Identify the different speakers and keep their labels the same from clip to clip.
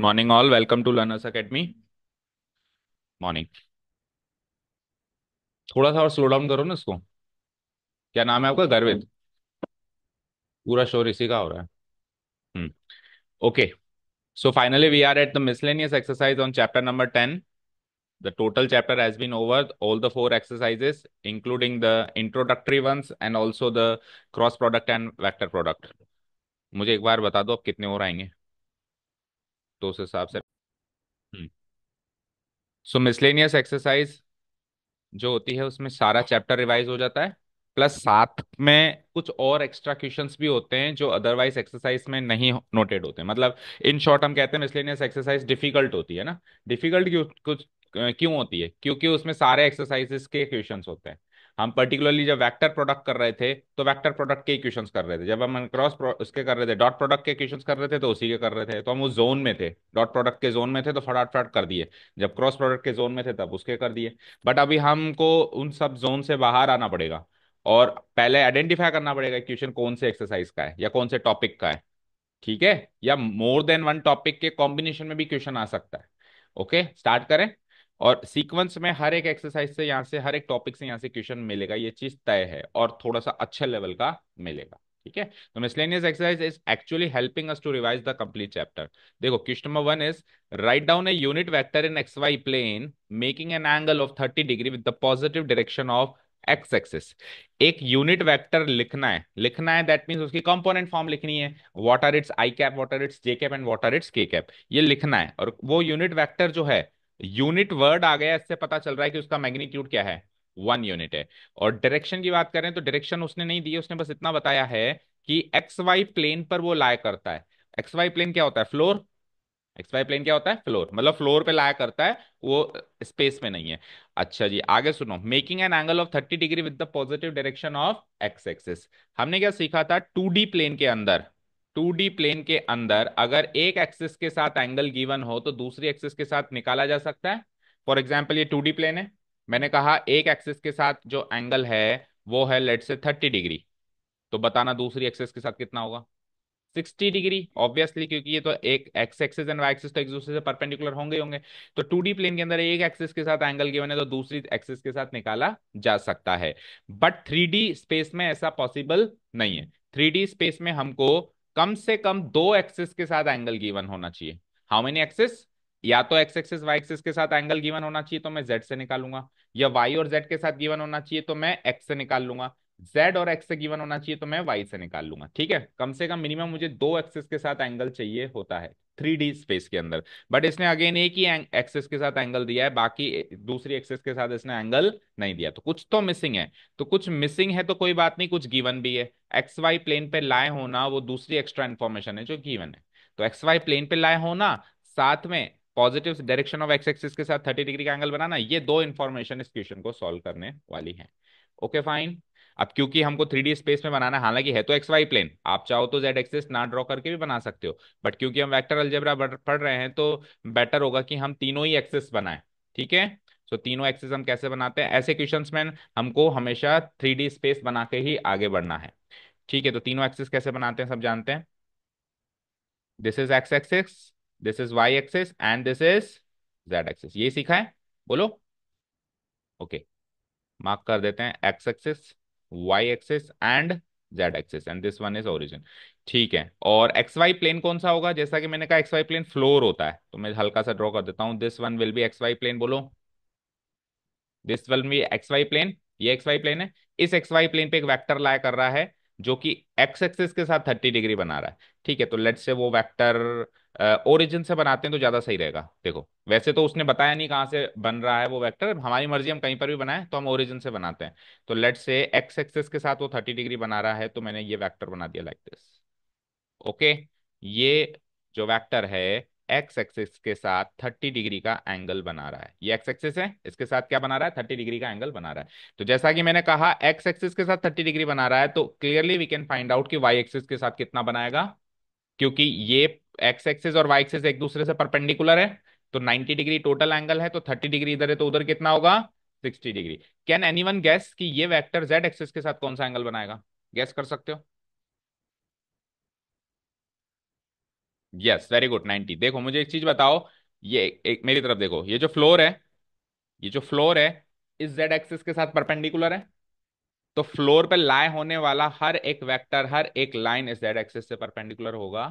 Speaker 1: Morning all welcome to learners academy morning थोड़ा सा और स्लो डाउन करो ना इसको क्या नाम है आपका गर्वित पूरा शोर इसी का हो रहा है okay so finally we are at the miscellaneous exercise on chapter number ten the total chapter has been over all the four exercises including the introductory one and also the cross product and vector product मुझे एक बार बता दो आप कितने और आएंगे तो उस हिसाब से सो मिसलेनियस एक्सरसाइज जो होती है उसमें सारा चैप्टर रिवाइज हो जाता है प्लस साथ में कुछ और एक्स्ट्रा क्वेश्चन भी होते हैं जो अदरवाइज एक्सरसाइज में नहीं नोटेड होते मतलब इन शॉर्ट हम कहते हैं मिसलेनियस एक्सरसाइज डिफिकल्ट होती है ना डिफिकल्ट क्यों कुछ क्यों होती है क्योंकि उसमें सारे एक्सरसाइजेस के क्वेश्चन होते हैं हम पर्टिकुलरली जब वेक्टर प्रोडक्ट कर रहे थे तो वेक्टर प्रोडक्ट के इक्वेशंस कर रहे थे जब हम क्रॉस उसके कर रहे थे डॉट प्रोडक्ट के इक्वेशंस कर रहे थे तो उसी के कर रहे थे तो हम उस जोन में थे डॉट प्रोडक्ट के जोन में थे तो फटाट फट कर दिए जब क्रॉस प्रोडक्ट के जोन में थे तब उसके कर दिए बट अभी हमको उन सब जोन से बाहर आना पड़ेगा और पहले आइडेंटिफाई करना पड़ेगा क्वेश्चन कौन से एक्सरसाइज का है या कौन से टॉपिक का है ठीक है या मोर देन वन टॉपिक के कॉम्बिनेशन में भी क्वेश्चन आ सकता है ओके स्टार्ट करें और सीक्वेंस में हर एक एक्सरसाइज से यहाँ से हर एक टॉपिक से यहाँ से क्वेश्चन मिलेगा ये चीज तय है और थोड़ा सा अच्छे लेवल का मिलेगा ठीक है तो miscellaneous exercise is actually helping us to revise the complete chapter देखो question number one is write down a unit vector in x y plane making an angle of thirty degree with the positive direction of x axis एक unit vector लिखना है लिखना है that means उसकी component form लिखनी है or it's i cap or it's j cap and or it's k cap ये लिखना है और वो यूनिट वेक्टर जो है यूनिट वर्ड आ गया इससे पता चल रहा है कि उसका मैग्नीट्यूड क्या है वन यूनिट है और डायरेक्शन की बात करें तो डायरेक्शन उसने नहीं दी उसने बस इतना बताया है कि एक्स वाई प्लेन पर वो लाया करता है एक्स वाई प्लेन क्या होता है फ्लोर एक्स वाई प्लेन क्या होता है फ्लोर मतलब फ्लोर पे लाया करता है वो स्पेस में नहीं है अच्छा जी आगे सुनो making an angle of thirty degree with the positive direction of x axis हमने क्या सीखा था टू प्लेन के अंदर टू डी प्लेन के अंदर अगर एक एक्सिस के साथ एंगल गिवन हो तो दूसरी एक्सिस के साथ निकाला जा सकता है फॉर एग्जाम्पल ये टू डी प्लेन है मैंने कहा एक एक्सिस के साथ जो एंगल है वो है लेट से थर्टी डिग्री तो बताना दूसरी एक्सिस के साथ कितना होगा सिक्सटी डिग्री ऑब्वियसली क्योंकि ये तो एक x axis and y axis तो एक दूसरे से परपेंडिकुलर होंगे होंगे तो टू डी प्लेन के अंदर एक एक्सिस के साथ एंगल गिवन है तो दूसरी एक्सिस के साथ निकाला जा सकता है बट थ्री डी स्पेस में ऐसा पॉसिबल नहीं है थ्री डी स्पेस में हमको कम से कम दो एक्सेस के साथ एंगल गिवन होना चाहिए हाउ मेनी एक्सेस या तो एक्स एक्सेस वाई एक्सेस के साथ एंगल गिवन होना चाहिए तो मैं जेड से निकालूंगा या वाई और जेड के साथ गिवन होना चाहिए तो मैं एक्स से निकाल लूंगा जेड और एक्स से गिवन होना चाहिए तो मैं वाई से निकाल लूंगा ठीक है कम से कम मिनिमम मुझे दो एक्सेस के साथ एंगल चाहिए होता है थ्री डी स्पेस के अंदर बट इसने अगेन एक ही एक्सेस के साथ एंगल दिया है बाकी दूसरी एक्सेस के साथ इसने एंगल नहीं दिया तो कुछ तो मिसिंग है तो कुछ मिसिंग है तो कोई बात नहीं कुछ गिवन भी है एक्स वाई प्लेन पे लाए होना वो दूसरी एक्स्ट्रा इन्फॉर्मेशन है जो गिवन है तो एक्स वाई प्लेन पे लाए होना साथ में positive direction of x axis के साथ थर्टी डिग्री का एंगल बनाना ये दो इन्फॉर्मेशन इस क्वेश्चन को सोल्व करने वाली है ओके okay, फाइन अब क्योंकि हमको थ्री स्पेस में बनाना हालांकि है तो एक्स वाई प्लेन आप चाहो तो जेड एक्सेस ना ड्रॉ करके भी बना सकते हो बट क्योंकि हम वैक्टर अल्जेबरा पढ़ रहे हैं तो बेटर होगा कि हम तीनों ही एक्सेस बनाए ठीक है सो तीनों एक्सेस हम कैसे बनाते हैं ऐसे क्वेश्चन में हमको हमेशा थ्री स्पेस बना के ही आगे बढ़ना है ठीक है तो तीनों एक्सेस कैसे बनाते हैं सब जानते हैं this is x axis this is y axis and this is z axis ये सीखा है बोलो ओके okay. मार्क कर देते हैं x axis y axis and z axis and this one is origin ठीक है और एक्स वाई प्लेन कौन सा होगा जैसा कि मैंने कहा एक्स वाई प्लेन फ्लोर होता है तो मैं हल्का सा ड्रॉ कर देता हूँ this one will be x y plane बोलो this will be x y plane ये एक्स वाई प्लेन है इस एक्स वाई प्लेन पे एक वेक्टर लाया कर रहा है जो कि एक्स एक्सिस के साथ थर्टी डिग्री बना रहा है ठीक है तो लेट्स से वो वेक्टर ओरिजिन से बनाते हैं तो ज्यादा सही रहेगा देखो वैसे तो उसने बताया नहीं कहाँ से बन रहा है वो वेक्टर हमारी मर्जी हम कहीं पर भी बनाए तो हम ओरिजिन से बनाते हैं तो लेट से एक्स एक्सेस के साथ वो थर्टी डिग्री बना रहा है तो मैंने ये वैक्टर बना दिया लाइक दिस ओके ये जो वैक्टर है एक्स एक्सेस के साथ थर्टी डिग्री का एंगल बना रहा है ये एक्स एक्सेस है इसके साथ क्या बना रहा है थर्टी डिग्री का एंगल बना रहा है तो जैसा कि मैंने कहा एक्स एक्सेस के साथ थर्टी डिग्री बना रहा है तो clearly we can find out कि वाई एक्सेस के साथ कितना बनाएगा क्योंकि ये एक्स एक्सेस और वाई एक्सेस एक दूसरे से परपेंडिकुलर है तो 90 डिग्री टोटल एंगल है तो 30 डिग्री इधर है तो उधर कितना होगा 60 degree can anyone guess की ये वैक्टर जेड एक्सेस के साथ कौन सा एंगल बनाएगा गैस कर सकते हो यस वेरी गुड 90 देखो मुझे एक चीज बताओ ये एक मेरी तरफ देखो ये जो फ्लोर है ये जो फ्लोर है इस जेड एक्सेस के साथ परपेंडिकुलर है तो फ्लोर पे लाए होने वाला हर एक वेक्टर हर एक लाइन इस जेड एक्सिस से परपेंडिकुलर होगा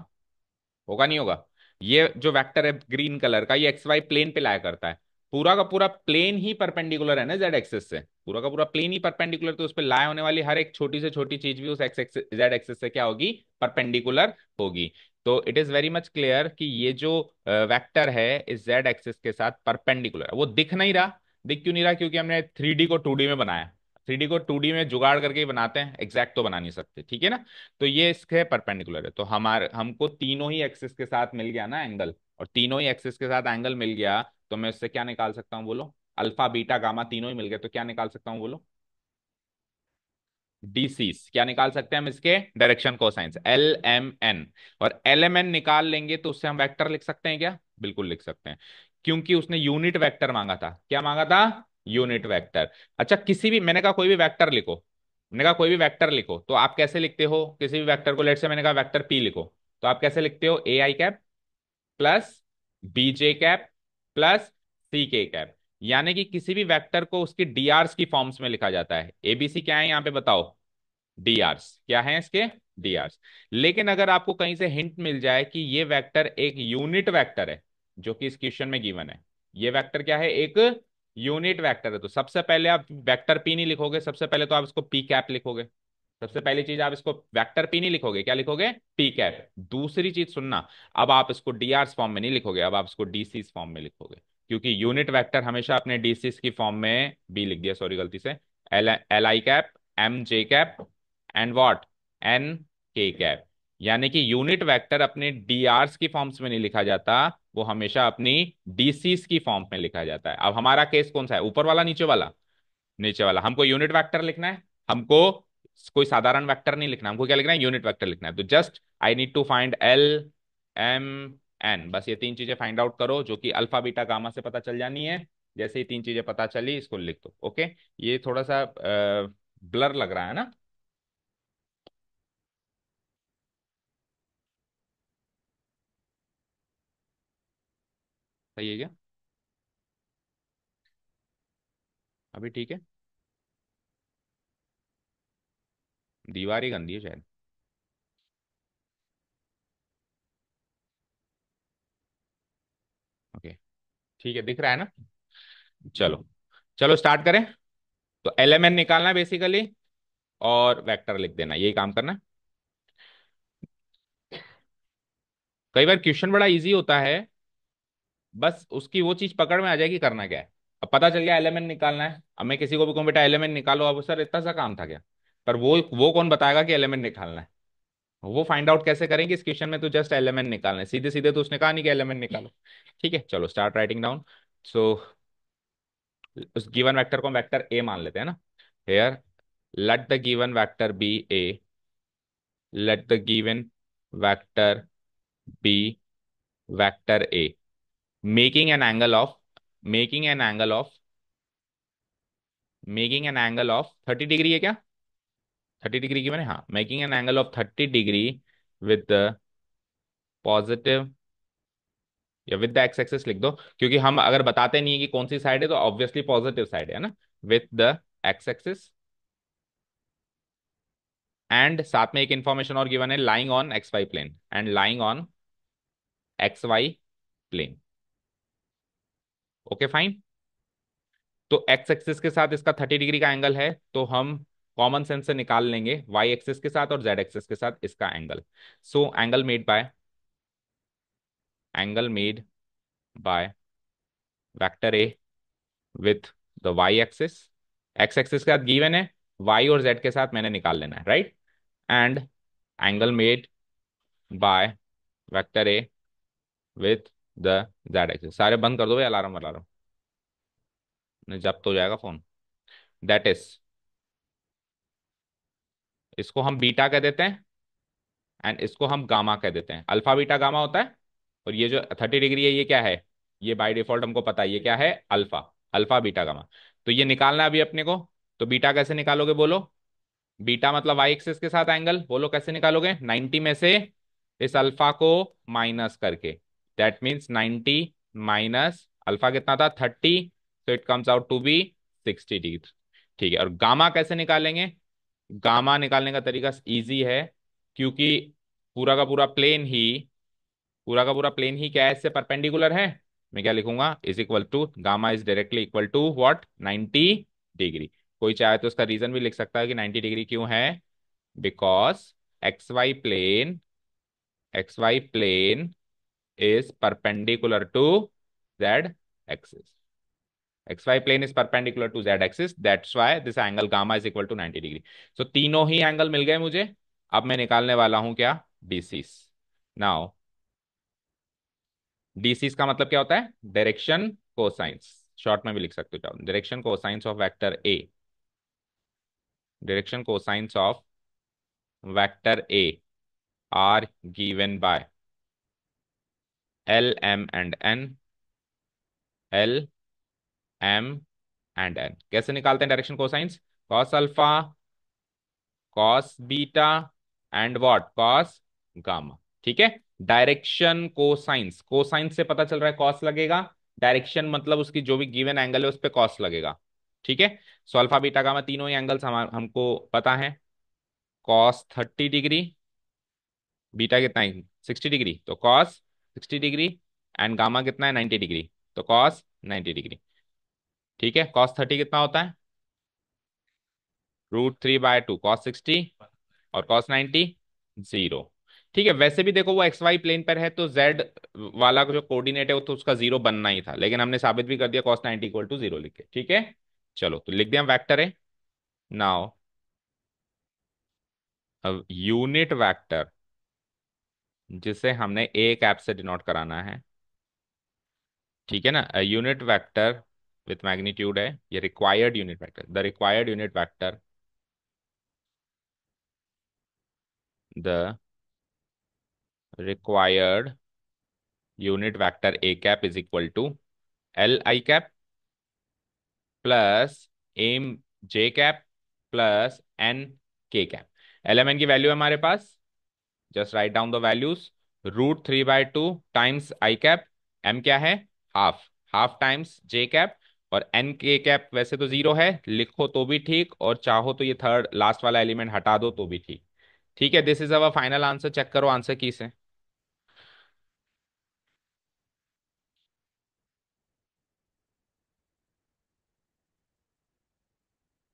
Speaker 1: होगा नहीं होगा ये जो वेक्टर है ग्रीन कलर का ये एक्स वाई प्लेन पे लाया करता है पूरा का पूरा प्लेन ही परपेंडिकुलर है ना जेड एक्सिस से पूरा का पूरा प्लेन ही परपेंडिकुलर तो उस पर लाए होने वाली हर एक छोटी से छोटी चीज भी उस एक्स जेड एक्सिस से क्या होगी परपेंडिकुलर होगी तो it is very much clear कि ये जो वेक्टर है इस जेड एक्सिस के साथ परपेंडिकुलर वो दिख नहीं रहा दिख क्यों नहीं रहा क्योंकि हमने थ्री को टू में बनाया थ्री को टू में जुगाड़ करके बनाते हैं एग्जैक्ट तो बना नहीं सकते ठीक है ना तो ये इसके परपेंडिकुलर है तो हमारे हमको तीनों ही एक्सिस के साथ मिल गया ना एंगल और तीनों ही एक्सिस के साथ एंगल मिल गया तो मैं उससे क्या निकाल सकता हूँ बोलो अल्फा बीटा गामा तीनों ही मिल गया तो क्या निकाल सकता हूँ बोलो डीसीस क्या निकाल सकते हैं हम इसके डायरेक्शन को साइंस एल एम एन और एल एम एन निकाल लेंगे तो उससे हम वेक्टर लिख सकते हैं क्या बिल्कुल लिख सकते हैं क्योंकि उसने यूनिट वेक्टर मांगा था क्या मांगा था यूनिट वेक्टर अच्छा किसी भी मैंने कहा कोई भी वेक्टर लिखो मैंने कहा कोई भी वेक्टर लिखो तो आप कैसे लिखते हो किसी भी वेक्टर को लेट से मैंने कहा वेक्टर पी लिखो तो आप कैसे लिखते हो a i cap plus b j cap plus C k cap यानी कि किसी भी वेक्टर को उसके डी आर्स की फॉर्म्स में लिखा जाता है एबीसी क्या है यहाँ पे बताओ डी आर्स क्या है इसके डी आर्स लेकिन अगर आपको कहीं से हिंट मिल जाए कि ये वैक्टर एक यूनिट वैक्टर है जो कि इस क्वेश्चन में गिवन है ये वैक्टर क्या है एक यूनिट वेक्टर है तो सबसे पहले आप वेक्टर पी नहीं लिखोगे सबसे पहले तो आप इसको पी कैप लिखोगे सबसे पहली चीज आप इसको वेक्टर पी नहीं लिखोगे क्या लिखोगे पी कैप दूसरी चीज सुनना अब आप इसको डीआर फॉर्म में नहीं लिखोगे अब आप इसको डीसी फॉर्म में लिखोगे क्योंकि यूनिट वैक्टर हमेशा अपने डीसी की फॉर्म में बी लिख दिया सॉरी गलती से l l i cap m j cap and what n k cap यानी कि यूनिट वेक्टर अपने डी की फॉर्म्स में नहीं लिखा जाता वो हमेशा अपनी डीसीस की फॉर्म में लिखा जाता है अब हमारा केस कौन सा है ऊपर वाला नीचे वाला नीचे वाला हमको यूनिट वैक्टर लिखना है हमको कोई साधारण वैक्टर नहीं लिखना हमको क्या लिखना है यूनिट वैक्टर लिखना है तो just I need to find l m n बस ये तीन चीजें फाइंड आउट करो जो कि अल्फा बीटा गामा से पता चल जानी है जैसे ही तीन चीजें पता चली इसको लिख दो ओके ये थोड़ा सा ब्लर लग रहा है ना सही है क्या अभी ठीक है दीवार ही गंदी है शायद ओके ठीक है दिख रहा है ना चलो चलो स्टार्ट करें तो एलिमेंट निकालना है बेसिकली और वेक्टर लिख देना यही काम करना कई बार क्वेश्चन बड़ा इजी होता है बस उसकी वो चीज पकड़ में आ जाएगी करना क्या है अब पता चल गया एलिमेंट निकालना है अब मैं किसी को भी कहूँ बेटा एलिमेंट निकालो अब सर इतना सा काम था क्या पर वो वो कौन बताएगा कि एलिमेंट निकालना है वो फाइंड आउट कैसे करेंगे इस क्वेश्चन में तो जस्ट एलिमेंट निकालना है सीधे सीधे तो उसने कहा नहीं कि एलिमेंट निकालो ठीक है चलो स्टार्ट राइटिंग डाउन सो उस गिवन वेक्टर को वैक्टर वेक्टर ए मान लेते हैं ना here let the given vector be a let the given vector B vector a making an angle of making an angle of making an angle of thirty degree है क्या thirty degree की मैंने हाँ making an angle of thirty degree the positive या with the x axis लिख दो क्योंकि हम अगर बताते नहीं है कि कौन सी साइड है तो ऑब्वियसली पॉजिटिव साइड है ना with the x axis and साथ में एक इंफॉर्मेशन और गिवन है lying on x y plane and lying on x y plane okay fine तो एक्स एक्सिस के साथ इसका थर्टी डिग्री का एंगल है तो हम कॉमन सेंस से निकाल लेंगे वाई एक्सिस के साथ और जेड एक्सिस के साथ इसका angle so angle made by angle made by vector a with the y axis x axis के साथ गिवन है वाई और जेड के साथ मैंने निकाल लेना है right and angle made by vector a with the z axis सारे बंद कर दो भाई अलार्म अलार्म नहीं जब तो जाएगा फोन दैट इज इसको हम बीटा कह देते हैं एंड इसको हम गामा कह देते हैं अल्फा बीटा गामा होता है और ये जो थर्टी डिग्री है ये क्या है ये बाय डिफॉल्ट हमको पता है ये क्या है अल्फा अल्फा बीटा गामा तो ये निकालना है अभी अपने को तो बीटा कैसे निकालोगे बोलो बीटा मतलब वाई एक्सिस के साथ एंगल बोलो कैसे निकालोगे नाइन्टी में से इस अल्फा को माइनस करके that means ninety minus alpha कितना था थर्टी तो it comes out to be sixty degree ठीक है और गामा कैसे निकालेंगे गामा निकालने का तरीका इजी है क्योंकि पूरा का पूरा प्लेन ही पूरा का पूरा प्लेन ही क्या है इससे परपेंडिकुलर है मैं क्या लिखूंगा is equal to gamma is directly equal to what ninety degree कोई चाहे तो उसका रीजन भी लिख सकता है कि नाइन्टी डिग्री क्यों है because x y plane x y plane is perpendicular to z axis. XY plane is perpendicular to z axis. That's why this angle gamma is equal to 90 degree. So तीनों ही angle मिल गए मुझे अब मैं निकालने वाला हूं क्या डीसीस नाउ डीसीस का मतलब क्या होता है डायरेक्शन कोसाइंस शॉर्ट में भी लिख सकते हो direction cosines of vector a direction cosines of vector a are given by l m and n l m and n कैसे निकालते हैं direction cosines cos alpha cos beta and what cos gamma ठीक है direction cosines cosines से पता चल रहा है कॉस लगेगा डायरेक्शन मतलब उसकी जो भी गिवन एंगल है उस पर कॉस लगेगा ठीक है सो अल्फा बीटा गामा तीनों ही एंगल्स हम, हमको पता है कॉस थर्टी डिग्री बीटा कितना है सिक्सटी डिग्री तो cos sixty degree and gamma कितना है नाइन्टी डिग्री तो कॉस नाइन्टी डिग्री ठीक है कॉस थर्टी कितना होता है root three by two cos sixty और कॉस नाइन्टी जीरो ठीक है वैसे भी देखो वो एक्स वाई प्लेन पर है तो जेड वाला जो कोऑर्डिनेट है वो तो उसका जीरो बनना ही था लेकिन हमने साबित भी कर दिया cos ninety equal to zero लिख के ठीक है चलो तो लिख दिया वैक्टर है नाउ अब यूनिट वैक्टर जिसे हमने ए कैप से डिनोट कराना है ठीक है ना यूनिट वेक्टर विथ मैग्नीट्यूड है ये required unit vector the required unit vector the required unit vector a cap is equal to l i cap plus m j cap plus n k cap l m n की value हमारे पास just write down the values root three by two times I cap m क्या है half half times जे cap और n k cap वैसे तो zero है लिखो तो भी ठीक और चाहो तो ये थर्ड लास्ट वाला एलिमेंट हटा दो तो भी ठीक ठीक है this is our final answer check करो आंसर की से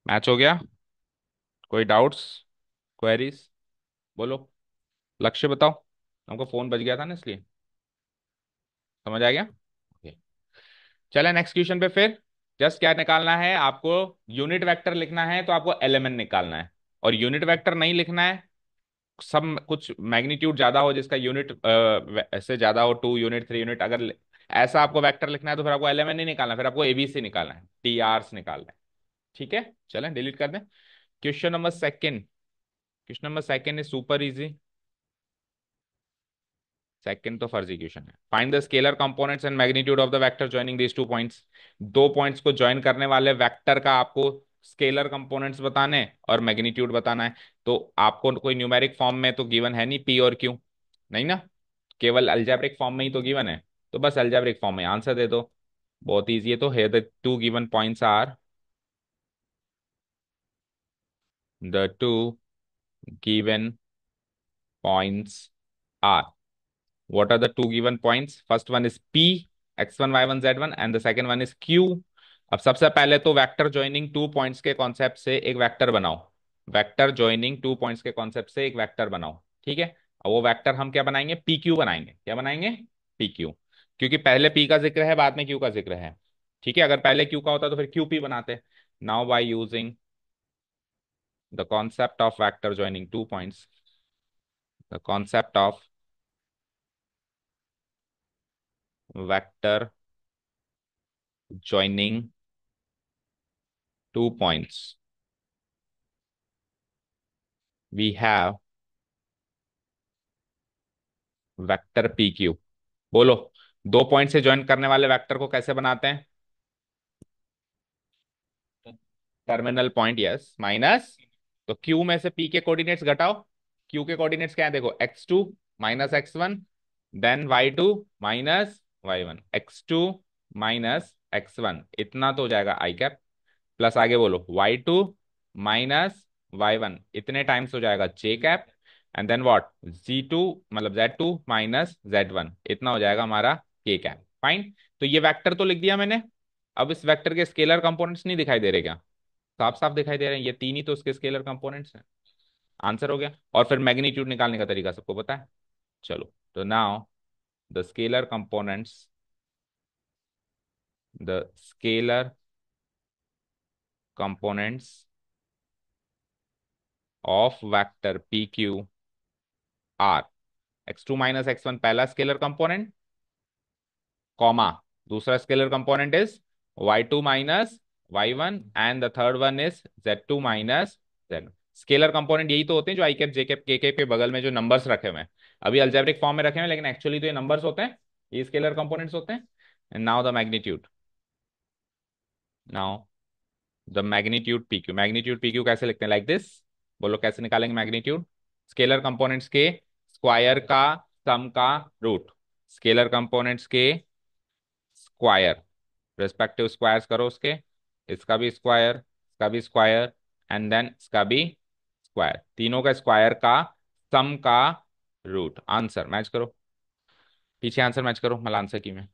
Speaker 1: मैच हो गया कोई डाउट्स क्वेरीज बोलो लक्ष्य बताओ हमको फोन बज गया था ना इसलिए समझ आ गया ओके चले नेक्स्ट क्वेश्चन पे फिर जस्ट क्या निकालना है आपको यूनिट वेक्टर लिखना है तो आपको एलिमेंट निकालना है और यूनिट वेक्टर नहीं लिखना है सब कुछ मैग्नीट्यूड ज्यादा हो जिसका यूनिट से ज्यादा हो टू यूनिट थ्री यूनिट अगर ऐसा आपको वेक्टर लिखना है तो फिर आपको एलिमेंट नहीं निकालना फिर आपको एबीसी निकालना है टी आर्स निकालना है ठीक है चले डिलीट कर दें question number second question number second is super easy second तो फर्जिक्यूशन है find the scalar components and magnitude of the vector joining these two points दो पॉइंट्स को ज्वाइन करने वाले वेक्टर का आपको स्केलर कंपोनेंट्स बताने और मैग्नीट्यूड बताना है तो आपको कोई न्यूमेरिक फॉर्म में तो गिवन है नहीं पी और क्यू नहीं ना केवल अल्जैब्रिक फॉर्म में ही तो गिवन है तो बस अल्जैब्रिक फॉर्म में आंसर दे दो बहुत ईजी है तो है the two given points are the two given points are What are the two given points? First one is P, X1, Y1, Z1 and the second one is Q. अब सबसे पहले तो vector joining two points के concept से एक vector बनाओ vector joining two points के concept से एक वेक्टर बनाओ ठीक है और वो वेक्टर हम क्या बनाएंगे पी क्यू बनाएंगे क्या बनाएंगे पी क्यू क्योंकि पहले पी का जिक्र है बाद में क्यू का जिक्र है ठीक है अगर पहले क्यू का होता तो फिर क्यू पी बनाते now by using the concept of vector joining two points the concept of vector joining two points. We have vector p q बोलो दो पॉइंट से ज्वाइन करने वाले वेक्टर को कैसे बनाते हैं टर्मिनल पॉइंट यस माइनस तो क्यू में से पी के कोऑर्डिनेट्स घटाओ क्यू के कोऑर्डिनेट्स क्या है देखो x two minus x one then y two minus y one x two minus x one इतना तो हो जाएगा आई कैप प्लस आगे बोलो y two minus y one इतने टाइम्स हो जाएगा j cap and then what जी टू मतलब z two minus z one इतना हो जाएगा हमारा के कैप फाइन तो ये वैक्टर तो लिख दिया मैंने अब इस वैक्टर के स्केलर कंपोनेंट्स नहीं दिखाई दे रहे क्या साफ साफ दिखाई दे रहे हैं ये तीन ही तो उसके स्केलर कंपोनेंट्स हैं आंसर हो गया और फिर मैग्नीट्यूड निकालने का तरीका सबको पता है चलो तो now the scalar components the scalar components of vector PQ r x2 minus x1 pehla scalar component comma dusra scalar component is y2 minus y1 and the third one is z2 minus z scalar component यही तो होते हैं जो आई cap j cap के के के बगल में जो नंबर्स रखे हुए हैं अभी अल्जेब्रिक फॉर्म में रखे हैं लेकिन एक्चुअली तो ये नंबर्स होते हैं ये स्केलर कंपोनेंट्स होते हैं and now the magnitude now the magnitude P Q magnitude P Q कैसे लिखते हैं लाइक like दिस बोलो कैसे निकालेंगे मैग्नीट्यूड स्केलर कंपोनेंट्स के स्क्वायर का सम का रूट स्केलर कंपोनेंट्स के स्क्वायर रिस्पेक्टिव स्क्वायर्स करो उसके इसका भी स्क्वायर इसका भी स्क्वायर एंड देन इसका भी स्क्वायर तीनों का स्क्वायर का सम का रूट आंसर मैच करो पीछे आंसर मैच करो मल आंसर की में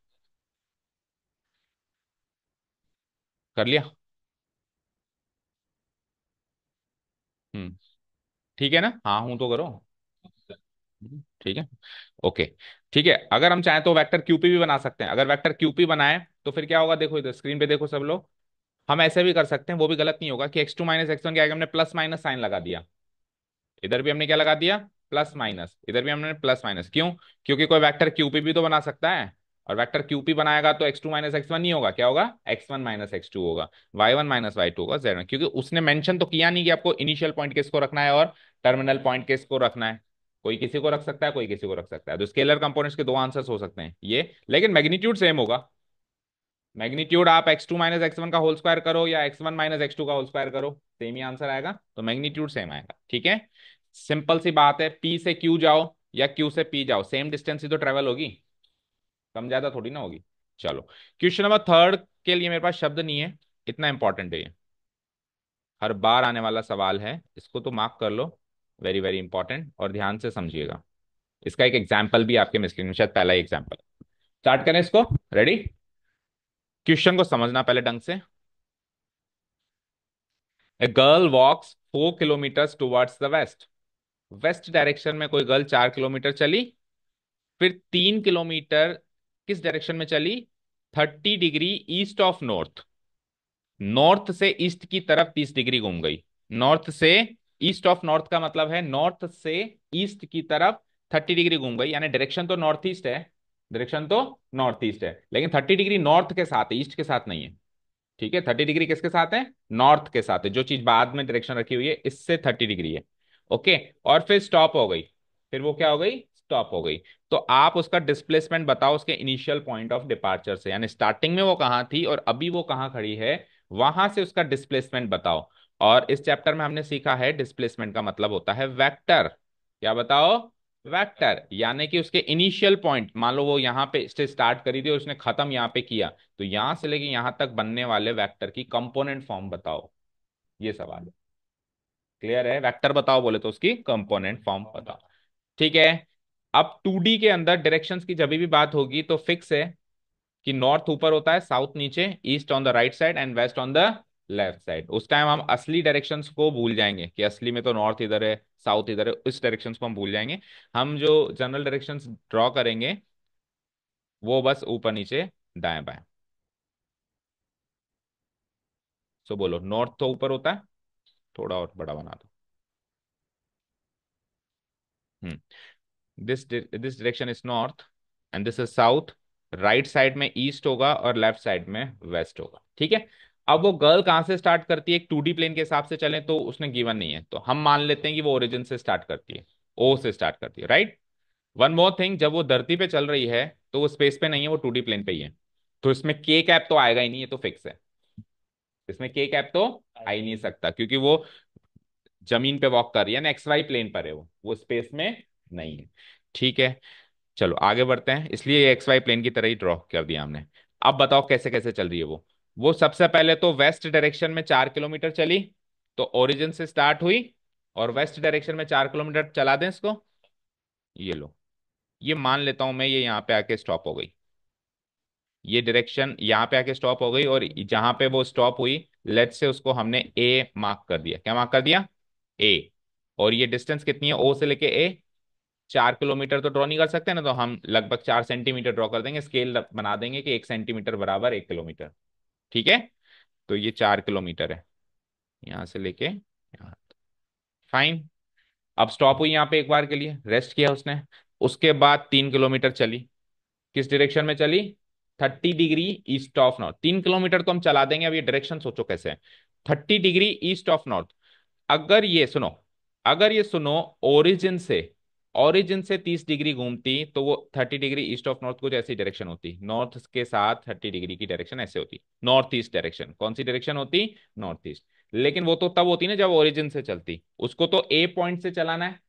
Speaker 1: कर लिया हम्म ठीक है ना हाँ हूं तो करो ठीक है ओके ठीक है अगर हम चाहें तो वेक्टर क्यूपी भी बना सकते हैं अगर वेक्टर क्यूपी बनाए तो फिर क्या होगा देखो इधर स्क्रीन पे देखो सब लोग हम ऐसे भी कर सकते हैं वो भी गलत नहीं होगा कि x two minus x one के आगे हमने प्लस माइनस साइन लगा दिया इधर भी हमने क्या लगा दिया प्लस माइनस इधर भी हमने प्लस माइनस क्यों क्योंकि कोई वेक्टर क्यूपी भी तो बना सकता है और वेक्टर क्यूपी बनाएगा तो x two minus x one नहीं होगा क्या होगा x one minus x two होगा y one minus y two होगा जेड वन क्योंकि उसने मेंशन तो किया नहीं कि आपको इनिशियल पॉइंट किसको रखना है और टर्मिनल पॉइंट किसको रखना है कोई किसी को रख सकता है कोई किसी को रख सकता है तो स्केलर कंपोनेंट्स के दो आंसर्स हो सकते हैं ये लेकिन मैग्नीट्यूड सेम होगा मैग्नीट्यूड आप x two minus x one का होल स्क्वायर करो या x one minus x two का होल स्क्वायर करो सेम ही आंसर आएगा तो मैग्नीट्यूड सेम आएगा ठीक है सिंपल सी बात है पी से क्यू जाओ या क्यू से पी जाओ सेम डिस्टेंस ही तो ट्रेवल होगी कम ज्यादा थोड़ी ना होगी चलो क्वेश्चन नंबर थर्ड के लिए मेरे पास शब्द नहीं है इतना इंपॉर्टेंट है ये हर बार आने वाला सवाल है इसको तो मार्क कर लो वेरी वेरी इंपॉर्टेंट और ध्यान से समझिएगा इसका एक एग्जाम्पल भी आपके मिसलिंग में शायद पहला एग्जाम्पल स्टार्ट करें इसको रेडी क्वेश्चन को समझना पहले ढंग से a girl walks four kilometres towards the west west direction में कोई गर्ल चार किलोमीटर चली फिर तीन किलोमीटर किस डायरेक्शन में चली thirty degree east of north north से ईस्ट की तरफ तीस डिग्री घूम गई नॉर्थ से ईस्ट ऑफ नॉर्थ का मतलब है नॉर्थ से ईस्ट की तरफ थर्टी डिग्री घूम गई यानी डायरेक्शन तो नॉर्थ ईस्ट है डायरेक्शन तो नॉर्थ ईस्ट है लेकिन थर्टी डिग्री नॉर्थ के साथ ईस्ट के साथ नहीं है ठीक है थर्टी डिग्री किसके साथ है नॉर्थ के साथ है जो चीज बाद में डायरेक्शन रखी हुई है इससे थर्टी डिग्री है ओके और फिर स्टॉप हो गई फिर वो क्या हो गई स्टॉप हो गई तो आप उसका डिस्प्लेसमेंट बताओ उसके इनिशियल पॉइंट ऑफ डिपार्चर से यानी स्टार्टिंग में वो कहाँ थी और अभी वो कहाँ खड़ी है वहां से उसका डिस्प्लेसमेंट बताओ और इस चैप्टर में हमने सीखा है डिस्प्लेसमेंट का मतलब होता है वैक्टर क्या बताओ वेक्टर यानी कि उसके इनिशियल पॉइंट मान लो वो यहाँ पे इससे स्टार्ट करी थी और उसने खत्म यहाँ पे किया तो यहां से लेके यहां तक बनने वाले वेक्टर की कंपोनेंट फॉर्म बताओ ये सवाल है क्लियर है वेक्टर बताओ बोले तो उसकी कंपोनेंट फॉर्म बताओ ठीक है अब टू के अंदर डायरेक्शंस की जब भी बात होगी तो फिक्स है कि नॉर्थ ऊपर होता है साउथ नीचे east on the right side and west on the left side उस टाइम हम असली डायरेक्शन को भूल जाएंगे कि असली में तो नॉर्थ इधर है साउथ इधर है उस डायरेक्शन को हम भूल जाएंगे हम जो जनरल डायरेक्शन ड्रॉ करेंगे वो बस ऊपर नीचे दाएं बाएं सो so, बोलो नॉर्थ तो ऊपर होता है थोड़ा और बड़ा बना दो this this direction is north and this is south right side में ईस्ट होगा और लेफ्ट साइड में वेस्ट होगा ठीक है अब वो गर्ल कहां से स्टार्ट करती है एक टू प्लेन के हिसाब से चले तो उसने गिवन नहीं है तो हम मान लेते हैं कि वो ओरिजिन से स्टार्ट करती है ओ से स्टार्ट करती है राइट वन मोर थिंग जब वो धरती पे चल रही है तो वो स्पेस पे नहीं है वो टू प्लेन पे ही है तो इसमें के कैप तो आएगा ही नहीं ये तो फिक्स है इसमें के कैप तो आ ही नहीं सकता क्योंकि वो जमीन पे वॉक कर रही है ना एक्स वाई प्लेन पर है वो वो स्पेस में नहीं है ठीक है चलो आगे बढ़ते हैं इसलिए एक्स वाई प्लेन की तरह ही ड्रॉ कर दिया हमने अब बताओ कैसे कैसे चल रही है वो वो सबसे पहले तो वेस्ट डायरेक्शन में चार किलोमीटर चली तो ओरिजिन से स्टार्ट हुई और वेस्ट डायरेक्शन में चार किलोमीटर चला दें इसको ये लो ये मान लेता हूं मैं ये यहाँ पे आके स्टॉप हो गई ये डायरेक्शन यहाँ पे आके स्टॉप हो गई और जहां पे वो स्टॉप हुई लेट से उसको हमने ए मार्क कर दिया क्या मार्क कर दिया ए और ये डिस्टेंस कितनी है ओ से लेके ए चार किलोमीटर तो ड्रॉ नहीं कर सकते ना तो हम लगभग चार सेंटीमीटर ड्रॉ कर देंगे स्केल बना देंगे कि एक सेंटीमीटर बराबर एक किलोमीटर ठीक है तो ये चार किलोमीटर है यहां से लेके यहाँ फाइन अब स्टॉप हुई यहाँ पे एक बार के लिए रेस्ट किया उसने उसके बाद तीन किलोमीटर चली किस डिरेक्शन में चली thirty degree east of north तीन किलोमीटर तो हम चला देंगे अब ये डायरेक्शन सोचो कैसे है thirty degree east of north अगर ये सुनो अगर ये सुनो ओरिजिन से ओरिजिन से तीस डिग्री घूमती तो वो thirty degree east of north को जैसी डायरेक्शन होती नॉर्थ के साथ थर्टी डिग्री की डायरेक्शन ऐसे होती नॉर्थ ईस्ट डायरेक्शन कौन सी डायरेक्शन होती नॉर्थ ईस्ट लेकिन वो तो तब होती ना जब ओरिजिन से चलती उसको तो ए पॉइंट से चलाना है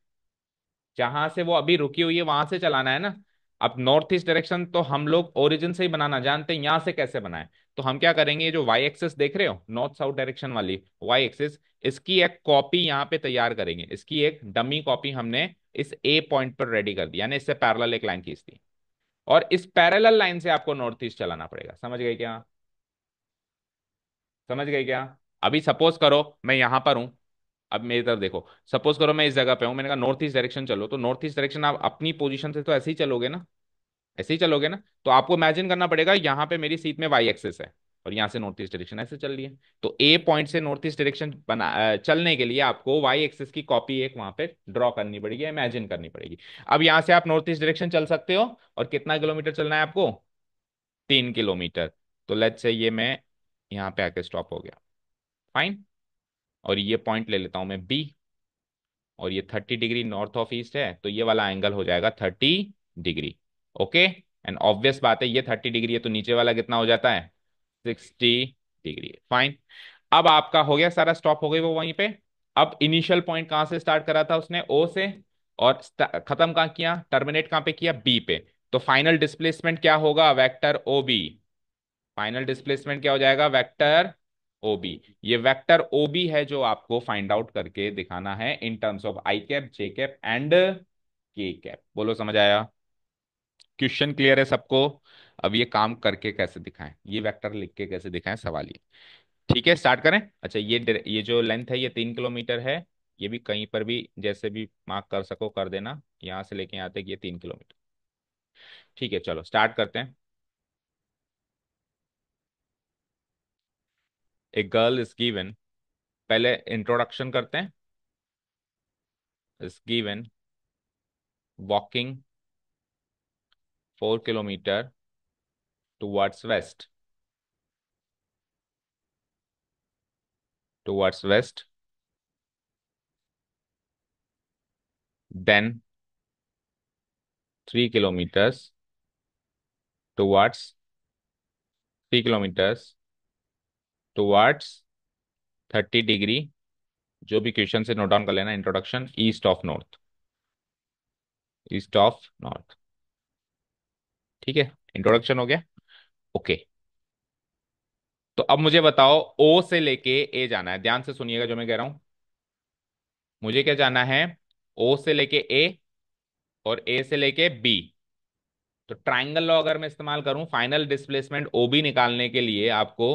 Speaker 1: जहां से वो अभी रुकी हुई है वहां से चलाना है ना अब नॉर्थ ईस्ट डायरेक्शन तो हम लोग ओरिजिन से ही बनाना जानते हैं यहाँ से कैसे बनाए तो हम क्या करेंगे जो वाई एक्सेस देख रहे हो नॉर्थ साउथ डायरेक्शन वाली वाई एक्सेस इसकी एक कॉपी यहाँ पे तैयार करेंगे इसकी एक डमी कॉपी हमने इस ए पॉइंट पर रेडी कर दी यानी इससे पैरल एक लाइन खींच दी और इस पैरल लाइन से आपको नॉर्थ ईस्ट चलाना पड़ेगा समझ गए क्या समझ गए क्या अभी सपोज करो मैं यहां पर हूं अब मेरी तरफ देखो सपोज करो मैं इस जगह पे हूँ मैंने कहा नॉर्थ ईस्ट डायरेक्शन चलो तो नॉर्थ ईस्ट डायरेक्शन आप अपनी पोजीशन से तो ऐसे ही चलोगे ना ऐसे ही चलोगे ना तो आपको इमेजिन करना पड़ेगा यहाँ पे मेरी सीट में वाई एक्सेस है और यहाँ से नॉर्थ ईस्ट डायरेक्शन ऐसे चल रही है तो ए पॉइंट से नॉर्थ ईस्ट डायरेक्शन बना चलने के लिए आपको वाई एक्सेस की कॉपी एक वहां पे ड्रॉ करनी पड़ेगी इमेजिन करनी पड़ेगी अब यहाँ से आप नॉर्थ ईस्ट डायरेक्शन चल सकते हो और कितना किलोमीटर चलना है आपको तीन किलोमीटर तो लेट से ये मैं यहाँ पे आके स्टॉप हो गया फाइन और ये पॉइंट ले लेता हूं मैं बी और ये thirty degree north of east है तो ये वाला एंगल हो जाएगा thirty degree okay and obvious बात है ये थर्टी डिग्री है तो नीचे वाला कितना हो जाता है सिक्सटी डिग्री फाइन अब आपका हो गया सारा स्टॉप हो गई वो वहीं पे अब इनिशियल पॉइंट कहां से स्टार्ट करा था उसने ओ से और खत्म कहां किया टर्मिनेट कहां पे किया बी पे तो फाइनल डिस्प्लेसमेंट क्या होगा vector O B final displacement क्या हो जाएगा वेक्टर ओबी ये वेक्टर ओबी है जो आपको फाइंड आउट करके दिखाना है in terms of i cap j cap and k cap बोलो समझ आया क्वेश्चन क्लियर है सबको अब ये काम करके कैसे दिखाएं ये वेक्टर लिख के कैसे दिखाएं सवाल ये ठीक है स्टार्ट करें अच्छा ये ये जो लेंथ है ये तीन किलोमीटर है ये भी कहीं पर भी जैसे भी मार्क कर सको कर देना यहां से लेके यहां तक ये तीन किलोमीटर ठीक है चलो स्टार्ट करते हैं ए गर्ल इज गिवन पहले इंट्रोडक्शन करते हैं is given walking four kilometre towards west towards west then three kilometres towards three kilometres towards thirty degree जो भी क्वेश्चन से नोट डाउन कर लेना introduction east of north east of north ठीक है इंट्रोडक्शन हो गया ओके okay. तो अब मुझे बताओ ओ से लेके ए जाना है ध्यान से सुनिएगा जो मैं कह रहा हूं मुझे क्या जाना है ओ से लेके ए और ए से लेके बी तो ट्राइंगल लॉ अगर मैं इस्तेमाल करूं फाइनल डिस्प्लेसमेंट ओ बी निकालने के लिए आपको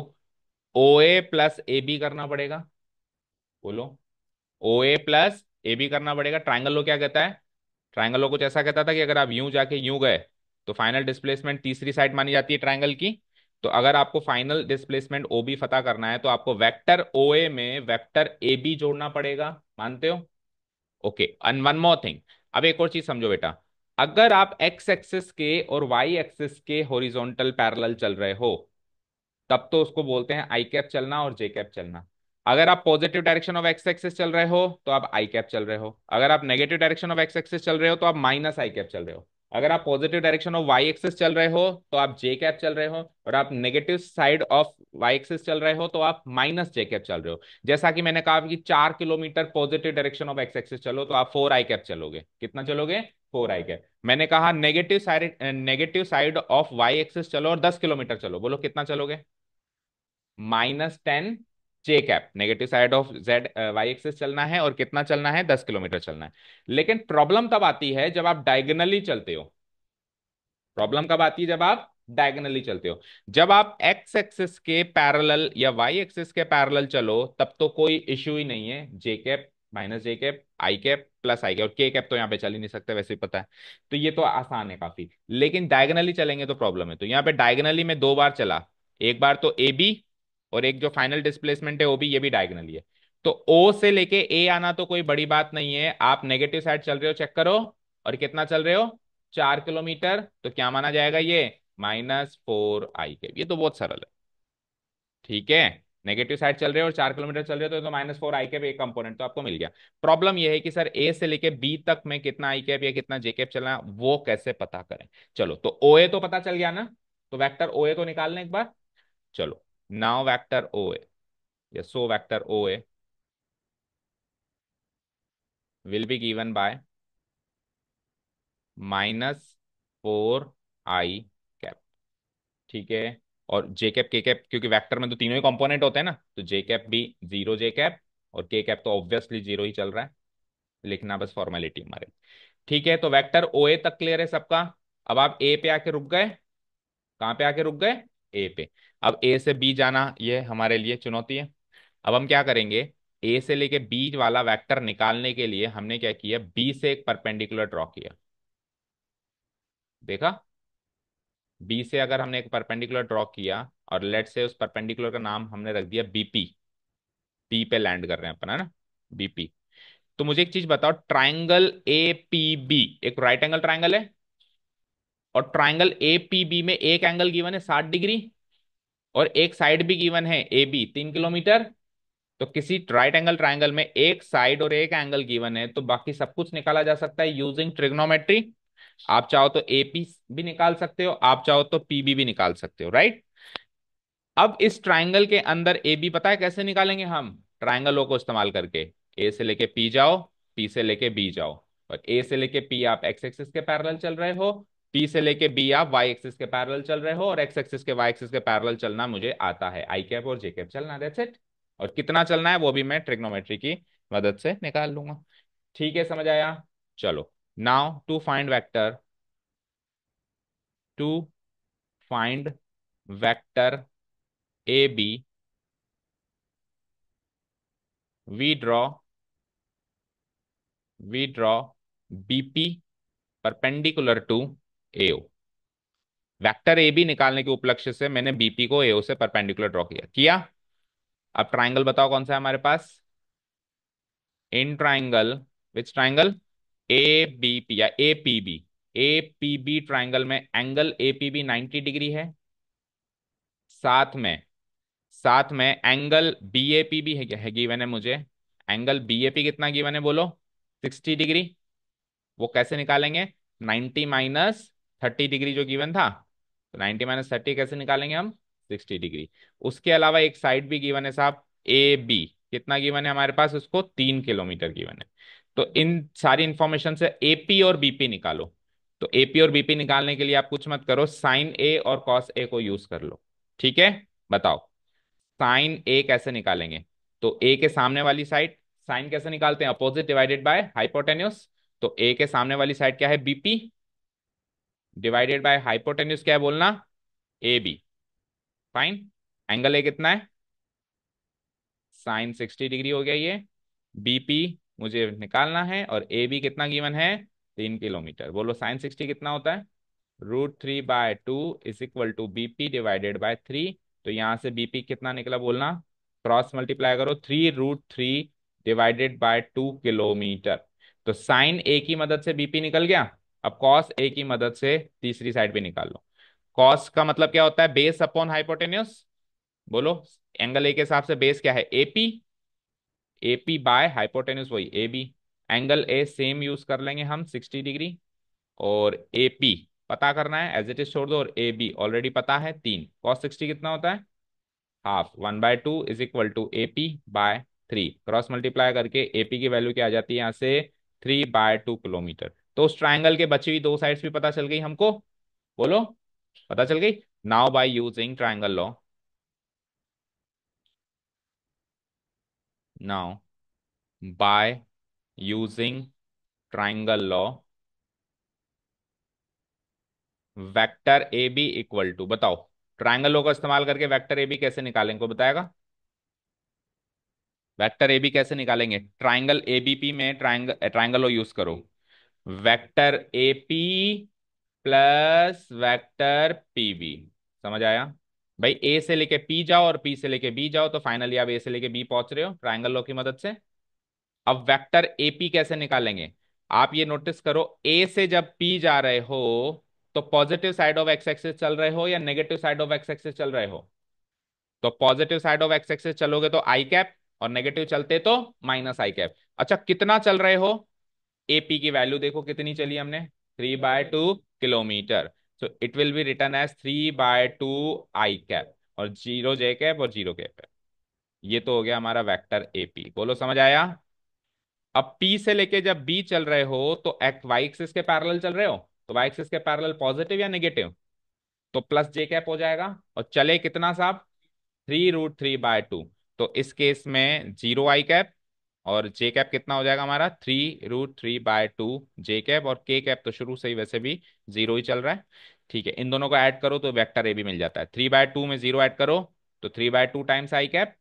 Speaker 1: ओ ए प्लस ए बी करना पड़ेगा बोलो ओ ए प्लस ए बी करना पड़ेगा ट्राइंगल लो क्या कहता है ट्राइंगल लो कुछ ऐसा कहता था कि अगर आप यू जाके यू गए तो फाइनल डिस्प्लेसमेंट तीसरी साइड मानी जाती है ट्राइंगल की तो अगर आपको फाइनल डिस्प्लेसमेंट ओ बी फता करना है तो आपको वेक्टर ओ ए में वेक्टर ए बी जोड़ना पड़ेगा मानते हो okay and one more thing अब एक और चीज समझो बेटा अगर आप एक्स एक्सिस के और वाई एक्सिस के होरिजोनटल पैरेलल चल रहे हो तब तो उसको बोलते हैं आई कैप चलना और जे कैप चलना अगर आप positive direction of x axis चल रहे हो तो आप आई कैप चल रहे हो अगर आप negative direction of x axis चल रहे हो तो आप माइनस आई कैप चल रहे हो अगर आप positive direction of y axis चल रहे हो तो आप जे कैप चल रहे हो और आप negative side of y axis चल रहे हो तो आप माइनस जे कैप चल रहे हो जैसा कि मैंने कहा कि चार किलोमीटर positive direction of x axis चलो तो आप फोर आई कैप चलोगे कितना चलोगे फोर आई कैप मैंने कहा negative side negative side of y axis चलो और दस किलोमीटर चलो बोलो कितना चलोगे minus ten j cap negative side of z y axis चलना है और कितना चलना है दस किलोमीटर चलना है लेकिन प्रॉब्लम तब आती है जब आप डायगनली चलते हो प्रॉब्लम कब आती है जब आप डायगनली चलते हो जब आप एक्स एक्सिस के पैरेलल या वाई एक्सिस के पैरेलल चलो तब तो कोई इश्यू ही नहीं है j cap minus j cap i cap plus i cap और के कैप तो यहाँ पे चल ही नहीं सकते वैसे ही पता है तो ये तो आसान है काफी लेकिन डायगनली चलेंगे तो प्रॉब्लम है तो यहाँ पे डायगनली में दो बार चला एक बार तो ए बी और एक जो फाइनल डिस्प्लेसमेंट है वो भी ये भी डायगनली है तो ओ से लेके ए आना तो कोई बड़ी बात नहीं है आप नेगेटिव साइड चल रहे हो चेक करो और कितना चल रहे हो चार किलोमीटर तो क्या माना जाएगा ये माइनस फोर आई के ये तो बहुत सरल है ठीक है नेगेटिव साइड चल रहे हो और चार किलोमीटर चल रहे हो तो, तो माइनस फोर आई कैप एक कंपोनेंट तो आपको मिल गया प्रॉब्लम यह है कि सर ए से लेके बी तक में कितना आई कैप या कितना जे कैप चलना वो कैसे पता करें चलो तो ओ ए तो पता चल गया ना तो वैक्टर ओ ए तो निकालने एक बार चलो Now vector OA. yes, so vector OA will be given by minus four i ठीक है और जे कैप के कैप क्योंकि वेक्टर में तो तीनों ही कंपोनेंट होते हैं ना तो जे कैप भी जीरो जे कैप और के कैप तो ऑब्वियसली जीरो ही चल रहा है लिखना बस फॉर्मेलिटी हमारे ठीक है तो वेक्टर ओ ए तक क्लियर है सबका अब आप ए पे आके रुक गए कहां पे आके रुक गए ए पे अब ए से बी जाना ये हमारे लिए चुनौती है अब हम क्या करेंगे ए से लेके बी वाला वेक्टर निकालने के लिए हमने क्या किया बी से एक परपेंडिकुलर ड्रॉ किया देखा बी से अगर हमने एक परपेंडिकुलर ड्रॉ किया और लेट से उस परपेंडिकुलर का नाम हमने रख दिया बीपी पी पे लैंड कर रहे हैं अपन है ना बीपी तो मुझे एक चीज बताओ ट्राइंगल ए पी बी एक राइट एंगल ट्राइंगल है और ट्राइंगल ए पी बी में एक एंगल गिवन है साठ डिग्री और एक साइड भी गिवन है ए बी तीन किलोमीटर तो किसी राइट एंगल ट्राइंगल में एक साइड और एक एंगल गिवन है तो बाकी सब कुछ निकाला जा सकता है यूजिंग ट्रिग्नोमेट्री आप चाहो तो ए पी भी निकाल सकते हो आप चाहो तो पी बी भी निकाल सकते हो राइट अब इस ट्राइंगल के अंदर ए बी पता है कैसे निकालेंगे हम ट्राइंगलों को इस्तेमाल करके ए से लेके पी जाओ पी से लेके बी जाओ और ए से लेके पी आप एक्स एक्सिस के पैरेलल चल रहे हो पी से लेके बी आप वाई एक्सिस के पैरल चल रहे हो और एक्स एक्सिस के वाई एक्सिस के पैरल चलना मुझे आता है आई कैप और जे कैप चलना दैट्स इट और कितना चलना है वो भी मैं ट्रिग्नोमेट्री की मदद से निकाल लूंगा ठीक है समझ आया चलो now to find vector to find vector A B draw we draw draw bp perpendicular to AO vector A B निकालने के उपलक्ष्य से मैंने बीपी को एओ से परपेंडिकुलर ड्रॉ किया किया अब ट्राइंगल बताओ कौन सा है हमारे पास in triangle which triangle A B P या A P B A P B triangle में angle A P B ninety degree है साथ में साथ में एंगल बी ए पी भी है, गिवन है मुझे एंगल बी ए पी कितना गिवन है बोलो सिक्सटी डिग्री वो कैसे निकालेंगे नाइन्टी माइनस थर्टी डिग्री जो गिवन था तो नाइनटी माइनस थर्टी कैसे निकालेंगे हम सिक्सटी डिग्री उसके अलावा एक साइड भी गिवन है साहब ए बी कितना गिवन है हमारे पास उसको तीन किलोमीटर गिवन है तो इन सारी इंफॉर्मेशन से एपी और बीपी निकालो तो एपी और बीपी निकालने के लिए आप कुछ मत करो साइन ए और कॉस ए को यूज कर लो ठीक है बताओ साइन ए कैसे निकालेंगे तो ए के सामने वाली साइड साइन कैसे निकालते हैं अपोजिट डिवाइडेड बाय हाइपोटेन्यूस तो ए के सामने वाली साइड क्या है बीपी डिवाइडेड बाय हाइपोटेन्यूज क्या है बोलना A B fine angle A कितना है साइन सिक्सटी डिग्री हो गया ये बीपी मुझे निकालना है और ए बी कितना गिवन है तीन किलोमीटर बोलो साइन सिक्सटी कितना होता है root three by two is equal to BP divided by three तो यहां से बीपी कितना निकला बोलना क्रॉस मल्टीप्लाई करो three root three divided by two kilometre तो साइन ए की मदद से बीपी निकल गया अब कॉस ए की मदद से तीसरी साइड भी निकाल लो कॉस का मतलब क्या होता है बेस अपॉन हाइपोटेनियस बोलो एंगल ए के हिसाब से बेस क्या है एपी एपी बाय हाइपोटेनियस वही A B angle A same use कर लेंगे हम सिक्सटी डिग्री और ए पी पता करना है एज इट इज छोड़ दो और ए बी ऑलरेडी पता है तीन कॉस सिक्सटी कितना होता है half one by two is equal to A P by three cross multiply करके ए पी की वैल्यू क्या आ जाती है यहाँ से थ्री बाय टू किलोमीटर तो उस ट्राइंगल के बची हुई दो साइड्स भी पता चल गई हमको बोलो पता चल गई now by using triangle law now by using triangle law vector A B equal to बताओ ट्राइंगल लॉ का इस्तेमाल करके वेक्टर ए बी कैसे निकालेंगे को बताएगा वेक्टर ए बी कैसे निकालेंगे ट्राइंगल एबीपी में ट्राइंगल ट्राइंगल लॉ यूज करो vector A P plus vector P B समझ आया भाई ए से लेके पी जाओ और पी से लेके बी जाओ तो फाइनली आप ए से लेके बी पहुंच रहे हो ट्राइंगल लॉ की मदद से अब वेक्टर ए पी कैसे निकालेंगे आप ये नोटिस करो ए से जब पी जा रहे हो तो positive side of x axis चल रहे हो या negative side of x axis चल रहे हो तो positive side of x axis चलोगे तो आई कैप और नेगेटिव चलते तो माइनस आई कैप अच्छा कितना चल रहे हो एपी की वैल्यू देखो कितनी चली हमने three by two kilometre so it will be return as three by two i cap और जीरो जे कैप और जीरो कैप ये तो हो गया हमारा वेक्टर एपी बोलो समझ आया अब पी से लेके जब बी चल रहे हो तो एक्स वाई एक्सिस के पैरल चल रहे हो तो वाई एक्सिस के पैरल पॉजिटिव या नेगेटिव तो प्लस जे कैप हो जाएगा और चले कितना साहब three root three by two तो इस केस में जीरो आई कैप और जे कैप कितना हो जाएगा हमारा three root three by two j cap और के कैप तो शुरू से ही वैसे भी जीरो ही चल रहा है ठीक है इन दोनों को ऐड करो तो वेक्टर ए भी मिल जाता है थ्री बाय टू में जीरो ऐड करो तो three by two times I cap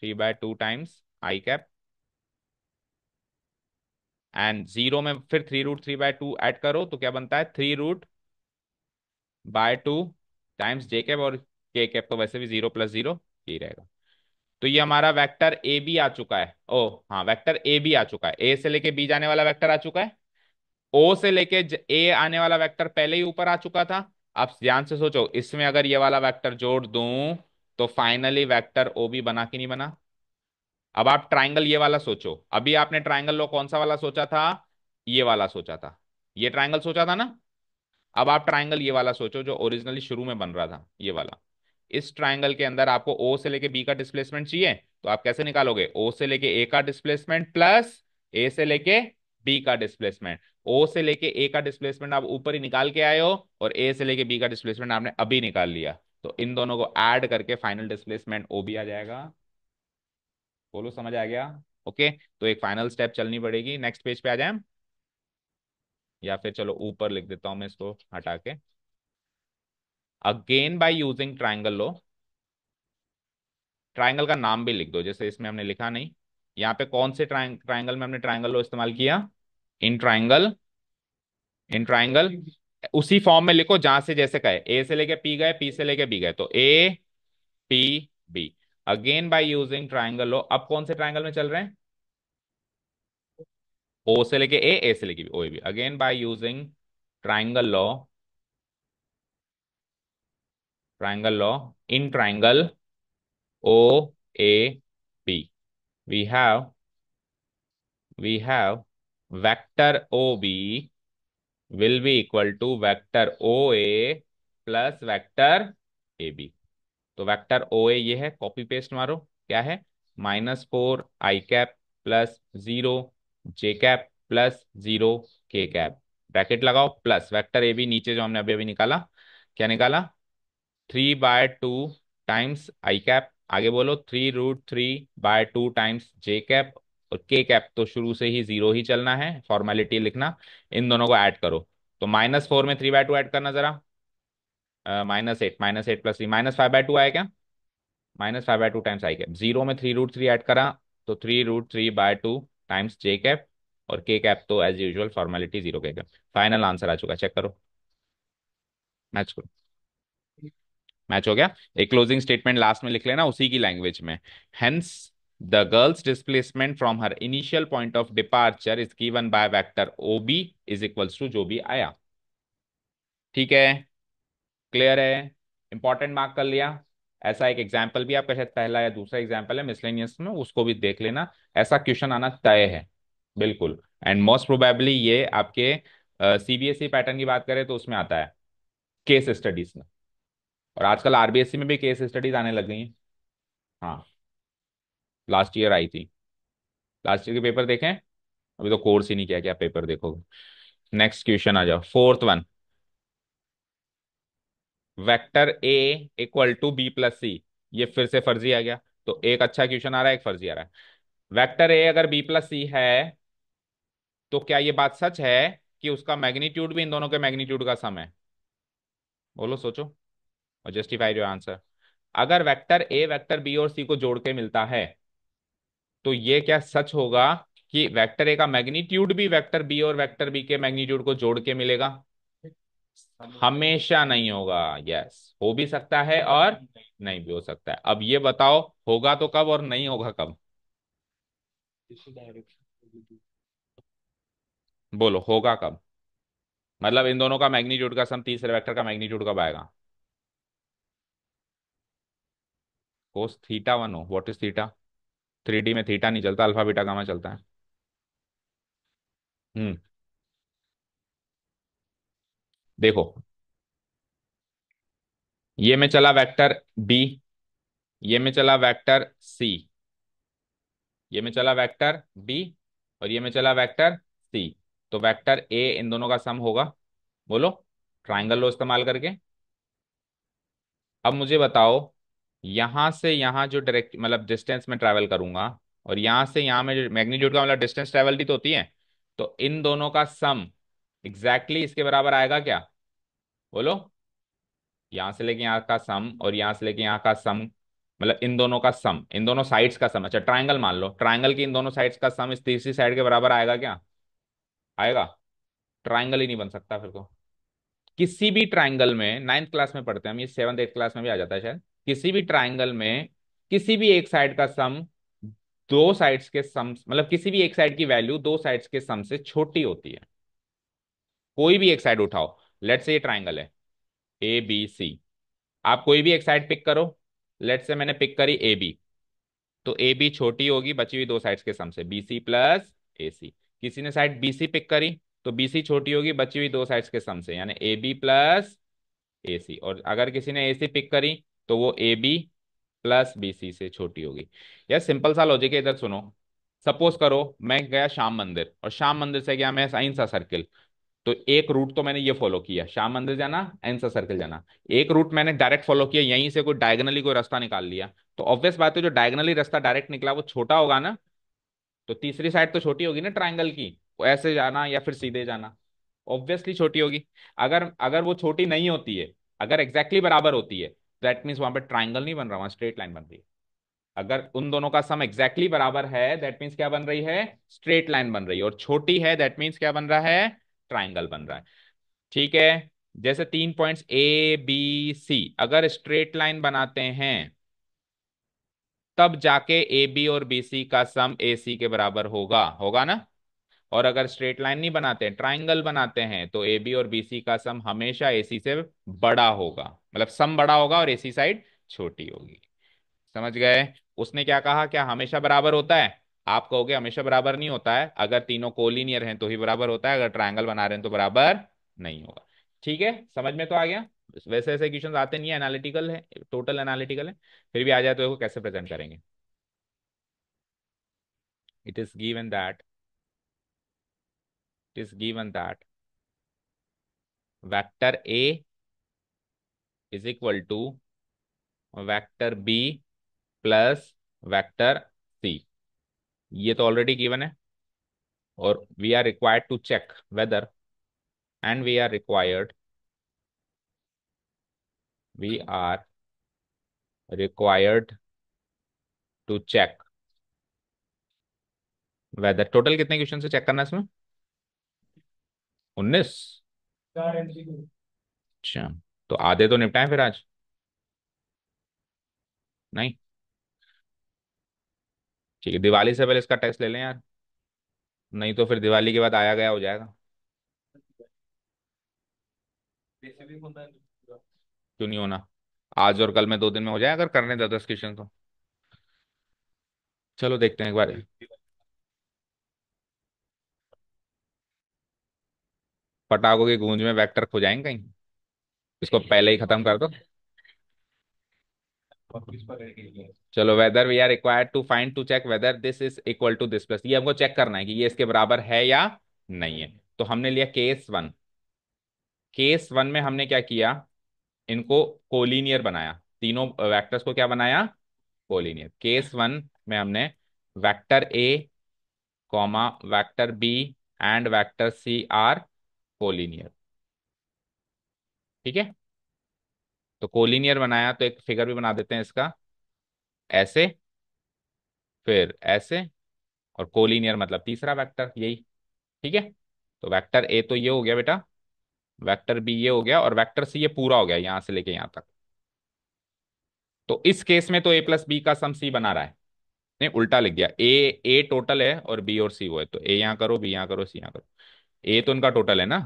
Speaker 1: three by two times I cap and zero में फिर three root three by two add करो तो क्या बनता है three root by two times J cap और के कैप तो वैसे भी जीरो प्लस जीरो यही रहेगा तो ये हमारा वेक्टर ए बी आ चुका है ओ हाँ वेक्टर ए बी आ चुका है ए से लेके बी जाने वाला वेक्टर आ चुका है ओ से लेके ए आने वाला वेक्टर पहले ही ऊपर आ चुका था आप ध्यान से सोचो इसमें अगर ये वाला वेक्टर जोड़ दू तो फाइनली वेक्टर ओ बी बना कि नहीं बना अब आप ट्राइंगल ये वाला सोचो अभी आपने ट्राइंगल लो कौन सा वाला सोचा था ये वाला सोचा था ये ट्राइंगल सोचा था ना अब आप ट्राइंगल ये वाला सोचो जो ओरिजिनली शुरू में बन रहा था ये वाला इस ट्राइंगल के अंदर आपको ओ से लेके बी का डिस्प्लेसमेंट चाहिए तो आप कैसे निकालोगे ओ से लेके ए का डिस्प्लेसमेंट प्लस ए से लेके बी का डिस्प्लेसमेंट ओ से लेके ए का डिस्प्लेसमेंट आप ऊपर ही निकाल के आए हो और ए से लेके बी का डिस्प्लेसमेंट आपने अभी निकाल लिया तो इन दोनों को एड करके फाइनल डिस्प्लेसमेंट ओ भी आ जाएगा बोलो समझ आ गया ओके तो एक फाइनल स्टेप चलनी पड़ेगी नेक्स्ट पेज पे आ जाए या फिर चलो ऊपर लिख देता हूं मैं इसको हटा के again by using triangle law triangle का नाम भी लिख दो जैसे इसमें हमने लिखा नहीं यहां पे कौन से ट्राइंग ट्राइंगल में हमने ट्राइंगल लो इस्तेमाल किया इन ट्राइंगल इन ट्राइंगल उसी फॉर्म में लिखो जहां से जैसे कहे ए से लेके पी गए पी से लेके बी गए तो A P B again by using triangle law अब कौन से ट्राइंगल में चल रहे हैं ओ से लेके ए ए से लेके B O B again by using triangle law triangle law in triangle OAB. We have we have vector OB will be equal to vector OA plus vector A B तो vector O A ये है copy paste मारो क्या है minus four i cap plus zero j cap plus zero के cap bracket लगाओ plus vector A B नीचे जो हमने अभी अभी निकाला क्या निकाला three by two times I cap आगे बोलो three root three by two times J cap और के कैप तो शुरू से ही जीरो ही चलना है फॉर्मेलिटी लिखना इन दोनों को ऐड करो तो माइनस फोर में थ्री बाय टू ऐड करना जरा minus eight minus eight plus three minus five by two आया क्या minus five by two times I cap zero में थ्री रूट थ्री ऐड करा तो three root three by two times J cap और के cap तो as usual formality zero के cap final answer आ चुका चेक करो मैच करो मैच हो गया एक क्लोजिंग स्टेटमेंट लास्ट में लिख लेना उसी की लैंग्वेज में hence the girl's displacement from her initial point of departure is given by vector O B is equals to जो भी आया ठीक है क्लियर है इंपॉर्टेंट मार्क कर लिया ऐसा एक एग्जाम्पल भी आपका शायद पहला या दूसरा एग्जाम्पल है मिसलेनियस में उसको भी देख लेना ऐसा क्वेश्चन आना तय है बिल्कुल एंड मोस्ट प्रोबेबली ये आपके सीबीएसई uh, पैटर्न की बात करें तो उसमें आता है केस स्टडीज में और आजकल आरबीएससी में भी केस स्टडीज आने लग गई हैं हाँ लास्ट ईयर आई थी लास्ट ईयर के पेपर देखें अभी तो कोर्स ही नहीं किया क्या पेपर देखोगे नेक्स्ट क्वेश्चन आ जाओ fourth one vector A equal to B plus C ये फिर से फर्जी आ गया तो एक अच्छा क्वेश्चन आ रहा है एक फर्जी आ रहा है वेक्टर ए अगर बी प्लस सी है तो क्या ये बात सच है कि उसका मैग्नीट्यूड भी इन दोनों के मैग्नीट्यूड का सम है बोलो सोचो और जस्टिफाइड योर आंसर अगर वेक्टर ए वेक्टर बी और सी को जोड़ के मिलता है तो ये क्या सच होगा कि वेक्टर ए का मैग्नीट्यूड भी वेक्टर बी और वेक्टर बी के मैग्नीट्यूड को जोड़ के मिलेगा हमेशा नहीं होगा यस हो भी सकता है और नहीं भी हो सकता है अब ये बताओ होगा तो कब और नहीं होगा कब बोलो होगा कब मतलब इन दोनों का मैग्नीट्यूड का सम तीसरे वेक्टर का मैग्नीट्यूड कब आएगा कोस थीटा वन हो what is theta three D में थीटा नहीं चलता अल्फा बीटा गामा चलता है हम्म देखो ये में चला वेक्टर बी ये में चला वेक्टर सी ये में चला वेक्टर बी और ये में चला वेक्टर सी तो वेक्टर ए इन दोनों का सम होगा बोलो ट्राइंगल लो इस्तेमाल करके अब मुझे बताओ यहाँ से यहाँ जो डायरेक्ट मतलब डिस्टेंस में ट्रैवल करूंगा और यहाँ से यहाँ में मैग्नीट्यूड का मतलब डिस्टेंस ट्रैवल तो होती है तो इन दोनों का सम एग्जैक्टली exactly इसके बराबर आएगा क्या बोलो यहाँ से लेके यहाँ का सम और यहाँ से लेके यहाँ का सम मतलब इन दोनों का सम इन दोनों साइड्स का सम अच्छा ट्राइंगल मान लो ट्राइंगल की इन दोनों साइड्स का सम इस तीसरी साइड के बराबर आएगा क्या आएगा ट्राइंगल ही नहीं बन सकता फिर तो किसी भी ट्राइंगल में नाइन्थ क्लास में पढ़ते हैं हम ये सेवन्थ एट्थ क्लास में भी आ जाता है शायद किसी भी ट्राइंगल में किसी भी एक साइड का सम दो साइड्स के सम मतलब किसी भी एक साइड की वैल्यू दो साइड्स के सम से छोटी होती है कोई भी एक साइड उठाओ लेट से ये ट्राइंगल है ए बी सी आप कोई भी एक साइड पिक करो लेट से मैंने पिक करी ए बी तो ए बी छोटी होगी बची हुई दो साइड्स के सम से बी सी प्लस ए सी किसी ने साइड बी सी पिक करी तो बी सी छोटी होगी बची हुई दो साइड्स के सम से यानी ए बी प्लस ए सी और अगर किसी ने ए सी पिक करी तो वो A B plus B C से छोटी होगी यार सिंपल सा लॉजिक है इधर सुनो सपोज करो मैं गया श्याम मंदिर और श्याम मंदिर से गया मैं अहिंसा सर्किल तो एक रूट तो मैंने ये फॉलो किया श्याम मंदिर जाना अहिंसा सर्कल जाना एक रूट मैंने डायरेक्ट फॉलो किया यहीं से कोई डायगनली कोई रास्ता निकाल लिया तो ऑब्वियस बात है जो डायगनली रास्ता डायरेक्ट निकला वो छोटा होगा ना तो तीसरी साइड तो छोटी होगी ना ट्राइंगल की वो ऐसे जाना या फिर सीधे जाना ऑब्वियसली छोटी होगी अगर अगर वो छोटी नहीं होती है अगर एग्जैक्टली exactly बराबर होती है दैट मीन्स वहां पर ट्राइंगल नहीं बन रहा वहां स्ट्रेट लाइन बन रही है अगर उन दोनों का सम एग्जैक्टली exactly बराबर है दैट मीन्स क्या बन रही है स्ट्रेट लाइन बन रही है और छोटी है दैट मीन्स क्या बन रहा है ट्राइंगल बन रहा है ठीक है जैसे तीन पॉइंट्स ए बी सी अगर स्ट्रेट लाइन बनाते हैं तब जाके ए बी और बी सी का सम ए सी के बराबर होगा होगा ना और अगर स्ट्रेट लाइन नहीं बनाते हैं ट्राइंगल बनाते हैं तो ए बी और बी सी का सम हमेशा ए सी से बड़ा होगा मतलब सम बड़ा होगा और ए सी साइड छोटी होगी समझ गए उसने क्या कहा क्या हमेशा बराबर होता है आप कहोगे हमेशा बराबर नहीं होता है अगर तीनों कोलिनियर हैं तो ही बराबर होता है अगर ट्राइंगल बना रहे हैं तो बराबर नहीं होगा ठीक है समझ में तो आ गया वैसे ऐसे क्वेश्चन आते नहीं है एनालिटिकल है टोटल एनालिटिकल है फिर भी आ जाए तो कैसे प्रेजेंट करेंगे it is given that it is given that vector A is equal to vector B plus vector C. ये तो ऑलरेडी गिवन है और we are required to check whether and we are required we are required to check whether total कितने question से check करना है इसमें उन्नीस अच्छा तो आधे तो निपटाए फिर आज नहीं ठीक है दिवाली से पहले इसका टेस्ट ले लें यार नहीं तो फिर दिवाली के बाद आया गया हो जाएगा क्यों नहीं होना आज और कल में दो दिन में हो जाए अगर करने दस क्वेश्चन तो चलो देखते हैं एक बार पटाखों की गूंज में वेक्टर खो जाएंगे कहीं इसको पहले ही खत्म कर दो चलो whether we are required to find to check whether this is equal to this plus ये हमको चेक करना है कि ये इसके बराबर है या नहीं है तो हमने लिया केस वन केस वन में हमने क्या किया इनको कोलिनियर बनाया तीनों वेक्टर्स को क्या बनाया कोलिनियर केस वन में हमने vector A comma vector B and vector C are collinear ठीक है तो कोलिनियर बनाया तो एक फिगर भी बना देते हैं इसका ऐसे फिर ऐसे और कोलिनियर मतलब तीसरा वेक्टर यही ठीक है तो वेक्टर ए तो ये हो गया बेटा वेक्टर बी ये हो गया और वेक्टर सी ये पूरा हो गया यहां से लेके यहां तक तो इस केस में तो ए प्लस बी का सम सी बना रहा है नहीं उल्टा लिख गया ए ए टोटल है और बी और सी वो है तो ए यहां करो बी यहां करो सी यहां करो ए तो उनका टोटल है ना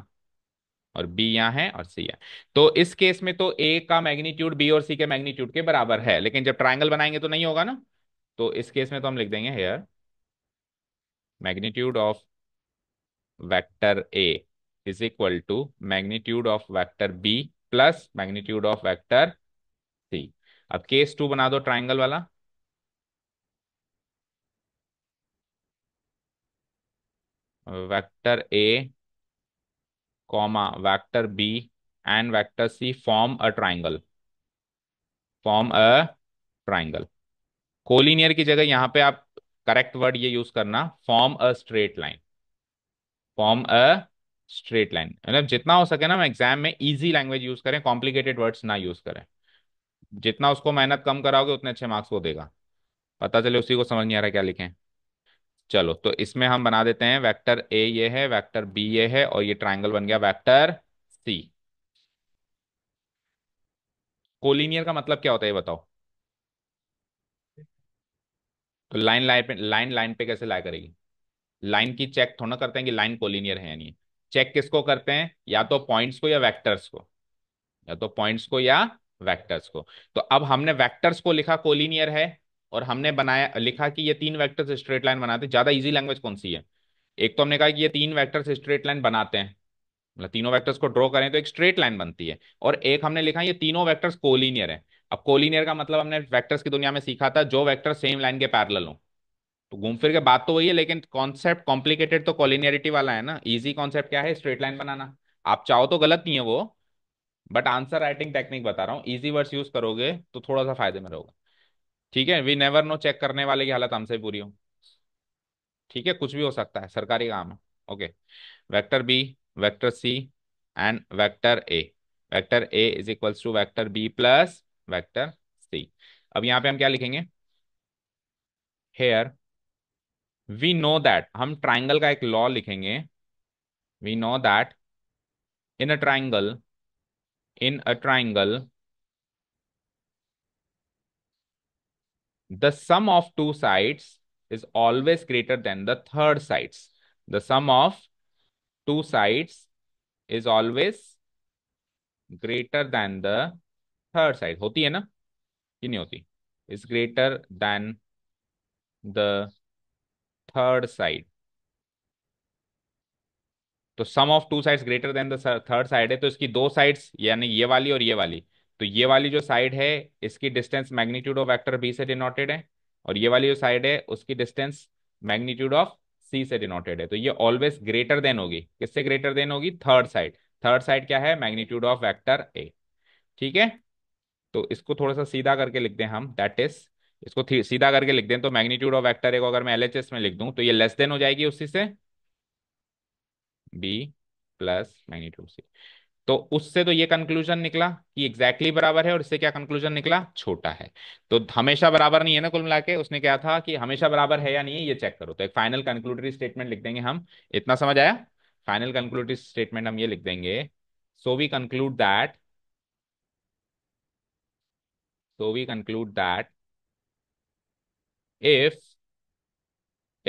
Speaker 1: और बी यहाँ है और सी यहाँ तो इस केस में तो ए का मैग्नीट्यूड बी और सी के मैग्नीट्यूड के बराबर है लेकिन जब ट्राइंगल बनाएंगे तो नहीं होगा ना तो इस केस में तो हम लिख देंगे here magnitude of vector A is equal to magnitude of vector B plus magnitude of vector C अब केस टू बना दो ट्राइंगल वाला vector A comma vector B and vector C form a triangle form a triangle collinear की जगह यहां पे आप correct word ये यूज करना form a straight line form a straight line मतलब जितना हो सके ना हम एग्जाम में इजी लैंग्वेज यूज करें कॉम्प्लिकेटेड वर्ड्स ना यूज करें जितना उसको मेहनत कम कराओगे उतने अच्छे मार्क्स वो देगा पता चले उसी को समझ नहीं आ रहा क्या लिखें चलो तो इसमें हम बना देते हैं वेक्टर ए ये है वेक्टर बी ये है और ये ट्राइंगल बन गया वेक्टर सी कोलिनियर का मतलब क्या होता है ये बताओ तो लाइन लाइन पे लाइन लाइन पे कैसे लाया करेगी लाइन की चेक थोड़ा करते हैं कि लाइन कोलिनियर है या नहीं चेक किसको करते हैं या तो पॉइंट्स को या वेक्टर्स को या तो पॉइंट्स को या वेक्टर्स को तो अब हमने वेक्टर्स को लिखा कोलिनियर है और हमने बनाया लिखा कि ये तीन वैक्टर्स स्ट्रेट लाइन बनाते हैं ज्यादा इजी लैंग्वेज कौन सी है एक तो हमने कहा कि ये तीन वैक्टर्स स्ट्रेट लाइन बनाते हैं मतलब तीनों वैक्टर्स को ड्रॉ करें तो एक स्ट्रेट लाइन बनती है और एक हमने लिखा ये तीनों वैक्टर्स कोलिनियर है अब कोलिनियर का मतलब हमने वैक्टर्स की दुनिया में सीखा था जो वैक्टर सेम लाइन के पैरल हो तो घूम फिर के बात तो वही है लेकिन कॉन्सेप्ट कॉम्प्लिकेटेड तो कॉलिनियरिटी वाला है ना इजी कॉन्सेप्ट क्या है स्ट्रेट लाइन बनाना आप चाहो तो गलत नहीं है वो बट आंसर राइटिंग टेक्निक बता रहा हूँ इजी वर्ड्स यूज करोगे तो थोड़ा सा फायदे में रहोगा ठीक है वी नेवर नो चेक करने वाले की हालत हमसे पूरी हो ठीक है कुछ भी हो सकता है सरकारी काम है okay vector B vector C and vector A vector A is equals to vector B plus vector C अब यहां पे हम क्या लिखेंगे हेयर वी नो दैट हम ट्राइंगल का एक लॉ लिखेंगे we know that in a triangle in a triangle the sum of two sides is always greater than the third sides. The sum of two sides is always greater than the third side. होती है ना कि नहीं होती is greater than the third side. तो sum of two sides greater than the third side है तो इसकी दो sides यानी ये वाली और ये वाली तो ये वाली जो साइड है इसकी distance magnitude of vector B से डिनोटेड है और ये वाली जो साइड है उसकी डिस्टेंस मैग्नीट्यूड ऑफ सी से डिनोटेड है तो ये ऑलवेज ग्रेटर देन होगी किससे ग्रेटर देन होगी थर्ड साइड थर्ड साइड क्या है मैग्नीट्यूड ऑफ वैक्टर ए ठीक है तो इसको थोड़ा सा सीधा करके लिख दें हम दैट इज इसको सीधा करके लिख दें तो मैग्नीट्यूड ऑफ वैक्टर ए को अगर मैं एल में लिख दूं तो ये लेस देन हो जाएगी उसी से बी प्लस मैग्नीट्यूड सी तो उससे तो ये कंक्लूजन निकला कि एग्जैक्टली exactly बराबर है और इससे क्या कंक्लूजन निकला छोटा है तो हमेशा बराबर नहीं है ना कुल मिला के उसने क्या था कि हमेशा बराबर है या नहीं है ये चेक करो तो एक फाइनल कंक्लूटरी स्टेटमेंट लिख देंगे हम इतना समझ आया फाइनल कंक्लूटरी स्टेटमेंट हम ये लिख देंगे so we conclude that so we conclude that if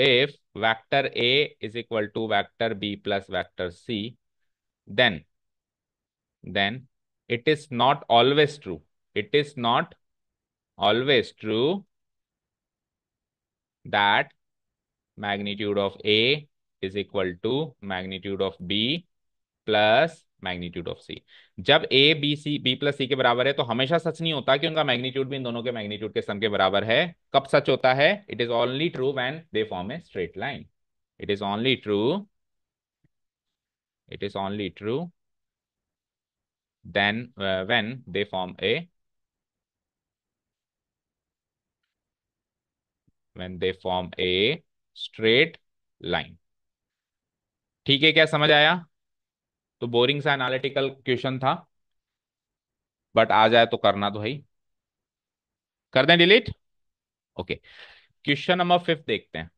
Speaker 1: if vector A is equal to vector B plus vector C then then it is not always true. It is not always true that magnitude of A is equal to magnitude of B plus magnitude of C जब A B C B plus सी के बराबर है तो हमेशा सच नहीं होता कि उनका मैग्नीट्यूड भी इन दोनों के मैग्नीट्यूड के सम के बराबर है कब सच होता है it is only true when they form a straight line it is only true it is only true then uh, when they form a when they form a straight line ठीक है क्या समझ आया तो बोरिंग सा analytical question था but आ जाए तो करना तो है ही कर दें delete okay question number fifth देखते हैं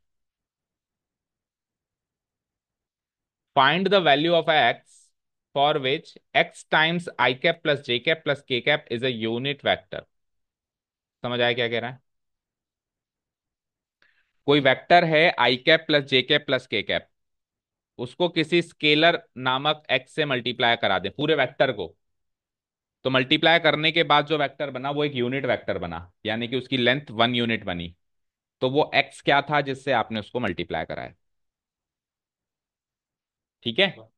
Speaker 1: find the value of x for which x times i cap plus j cap plus k cap is a unit vector. समझ आया क्या कह रहा है कोई वेक्टर है आई कैप प्लस जे कैप प्लस के कैप उसको किसी स्केलर नामक एक्स से मल्टीप्लाई करा दें पूरे वेक्टर को तो मल्टीप्लाई करने के बाद जो वेक्टर बना वो एक यूनिट वेक्टर बना यानी कि उसकी लेंथ वन यूनिट बनी तो वो एक्स क्या था जिससे आपने उसको मल्टीप्लाई कराया ठीक है हाँ।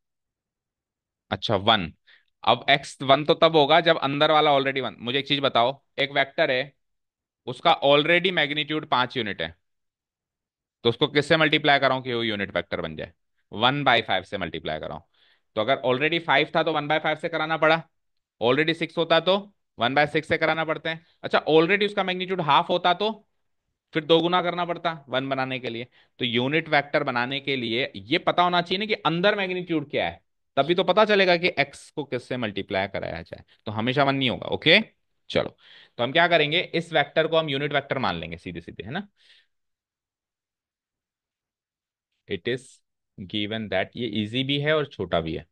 Speaker 1: अच्छा वन अब एक्स वन तो तब होगा जब अंदर वाला ऑलरेडी वन मुझे एक चीज बताओ एक वेक्टर है उसका ऑलरेडी मैग्नीट्यूड पांच यूनिट है तो उसको किससे मल्टीप्लाई कराऊं कि वो यूनिट वेक्टर बन जाए वन बाई फाइव से मल्टीप्लाई कराऊं तो अगर ऑलरेडी फाइव था तो वन बाय फाइव से कराना पड़ा ऑलरेडी सिक्स होता तो वन बाय सिक्स से कराना पड़ते हैं अच्छा ऑलरेडी उसका मैग्नीट्यूड हाफ होता तो फिर दो गुना करना पड़ता वन बनाने के लिए तो यूनिट वेक्टर बनाने के लिए ये पता होना चाहिए ना कि अंदर मैग्नीट्यूड क्या है तभी तो पता चलेगा कि x को किससे मल्टीप्लाई कराया जाए तो हमेशा वन नहीं होगा ओके चलो तो हम क्या करेंगे इस वेक्टर को हम यूनिट वेक्टर मान लेंगे सीधे सीधे है ना इट इज गिवन दैट ये इजी भी है और छोटा भी है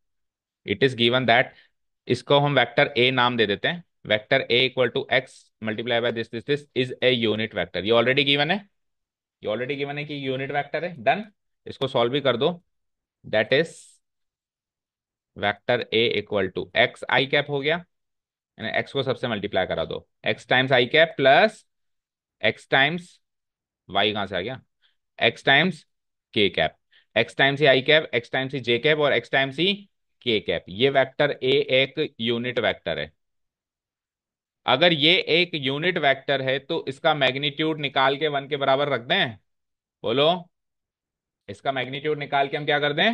Speaker 1: इट इज गिवन दैट इसको हम वेक्टर ए नाम दे देते हैं vector A equal to x multiply by this this this is a unit vector ये ऑलरेडी गिवन है ये ऑलरेडी गिवन है कि यूनिट वेक्टर है डन इसको सॉल्व भी कर दो that is vector A equal to x I cap हो गया एक्स को सबसे मल्टीप्लाई करा दो एक्स टाइम्स आई cap plus x times Y कहां से आ गया x times K cap x times ही आई कैप एक्स टाइम्स ही जे कैप और एक्स टाइम्स ही के कैप ये वेक्टर ए एक यूनिट वेक्टर है अगर ये एक यूनिट वेक्टर है तो इसका मैग्नीट्यूड निकाल के वन के बराबर रख दें बोलो इसका मैग्नीट्यूड निकाल के हम क्या कर दें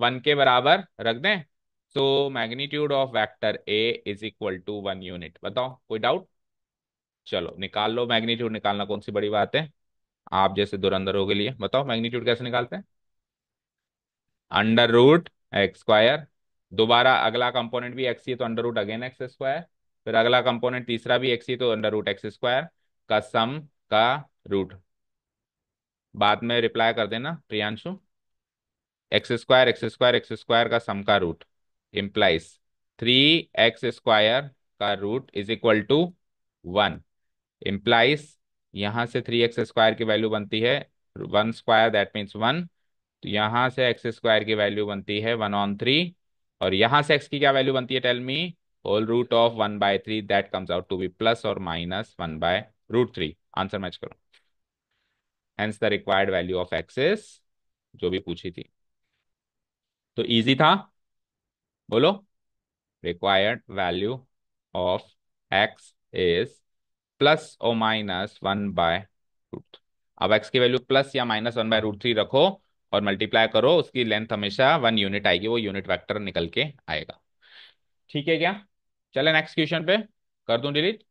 Speaker 1: वन के बराबर रख दें so magnitude of vector A is equal to one unit बताओ कोई डाउट चलो निकाल लो मैग्नीट्यूड निकालना कौन सी बड़ी बात है आप जैसे धुरंधरों के लिए बताओ मैग्नीट्यूड कैसे निकालते हैं अंडर रूट एक्स स्क्वायर दोबारा अगला कंपोनेंट भी एक्स ही तो under root again x square फिर अगला कंपोनेंट तीसरा भी एक्स ही तो अंडर रूट एक्स स्क्वायर का सम का रूट बाद में रिप्लाई कर देना Priyanshu x square x square x square का सम का root implies three x square का root is equal to one implies यहां से थ्री एक्स स्क्वायर की वैल्यू बनती है one square that means one तो यहां से एक्स स्क्वायर की वैल्यू बनती है वन ऑन थ्री और यहां से एक्स की क्या वैल्यू बनती है tell me whole root of one by three that comes out to B plus और minus one by root three answer match करो hence the required value of x जो भी पूछी थी तो इजी था बोलो required value of x is plus और माइनस वन बाय रूट अब एक्स की वैल्यू प्लस या minus one by root three रखो और मल्टीप्लाई करो उसकी लेंथ हमेशा वन यूनिट आएगी वो यूनिट वेक्टर निकल के आएगा ठीक है क्या चले नेक्स्ट क्वेश्चन पे कर दूं delete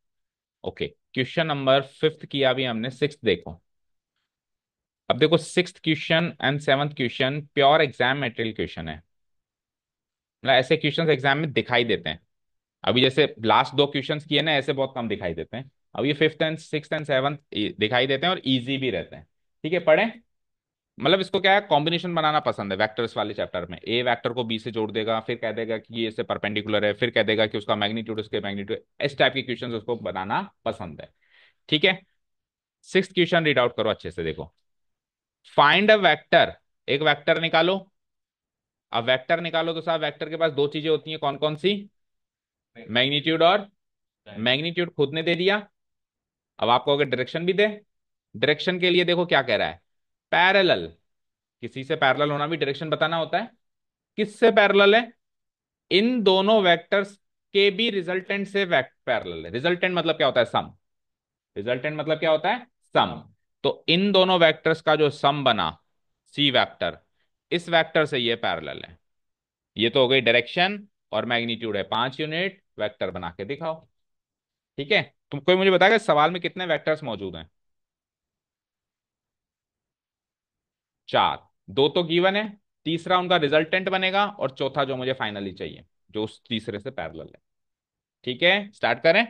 Speaker 1: okay question number fifth किया अभी हमने सिक्स देखो अब देखो six question and seventh question pure exam material question है मतलब ऐसे क्वेश्चंस एग्जाम में दिखाई देते हैं अभी जैसे लास्ट दो क्वेश्चंस किए ना ऐसे बहुत कम दिखाई देते हैं अब ये fifth and six and seventh दिखाई देते हैं और ईजी भी रहते हैं ठीक है पढ़े मतलब इसको क्या है कॉम्बिनेशन बनाना पसंद है वेक्टर्स वाले चैप्टर में ए वेक्टर को बी से जोड़ देगा फिर कह देगा कि ये इससे परपेंडिकुलर है फिर कह देगा कि उसका मैग्नीट्यूड उसके मैग्नीट्यूड इस टाइप के क्वेश्चन उसको बनाना पसंद है ठीक है सिक्स क्वेश्चन रीड आउट करो अच्छे से देखो फाइंड अ वैक्टर एक वैक्टर निकालो अब वेक्टर निकालो तो साहब वेक्टर के पास दो चीजें होती हैं कौन कौन सी मैग्नीट्यूड और मैग्नीट्यूड खुद ने दे दिया अब आपको अगर डायरेक्शन भी दे डायरेक्शन के लिए देखो क्या कह रहा है पैरेलल किसी से पैरेलल होना भी डायरेक्शन बताना होता है किससे पैरेलल है इन दोनों वेक्टर्स के भी रिजल्टेंट से पैरेलल है रिजल्टेंट मतलब क्या होता है सम रिजल्टेंट मतलब क्या होता है सम तो इन दोनों वेक्टर्स का जो सम बना सी वेक्टर इस वेक्टर से ये पैरेलल है ये तो हो गई डायरेक्शन और मैग्नीट्यूड है पांच यूनिट वेक्टर बना के दिखाओ ठीक है तुम कोई मुझे बताएगा सवाल में कितने वेक्टर्स मौजूद हैं चार दो तो गिवन है तीसरा उनका रिजल्टेंट बनेगा और चौथा जो मुझे फाइनली चाहिए जो उस तीसरे से पैरेलल है ठीक है स्टार्ट करें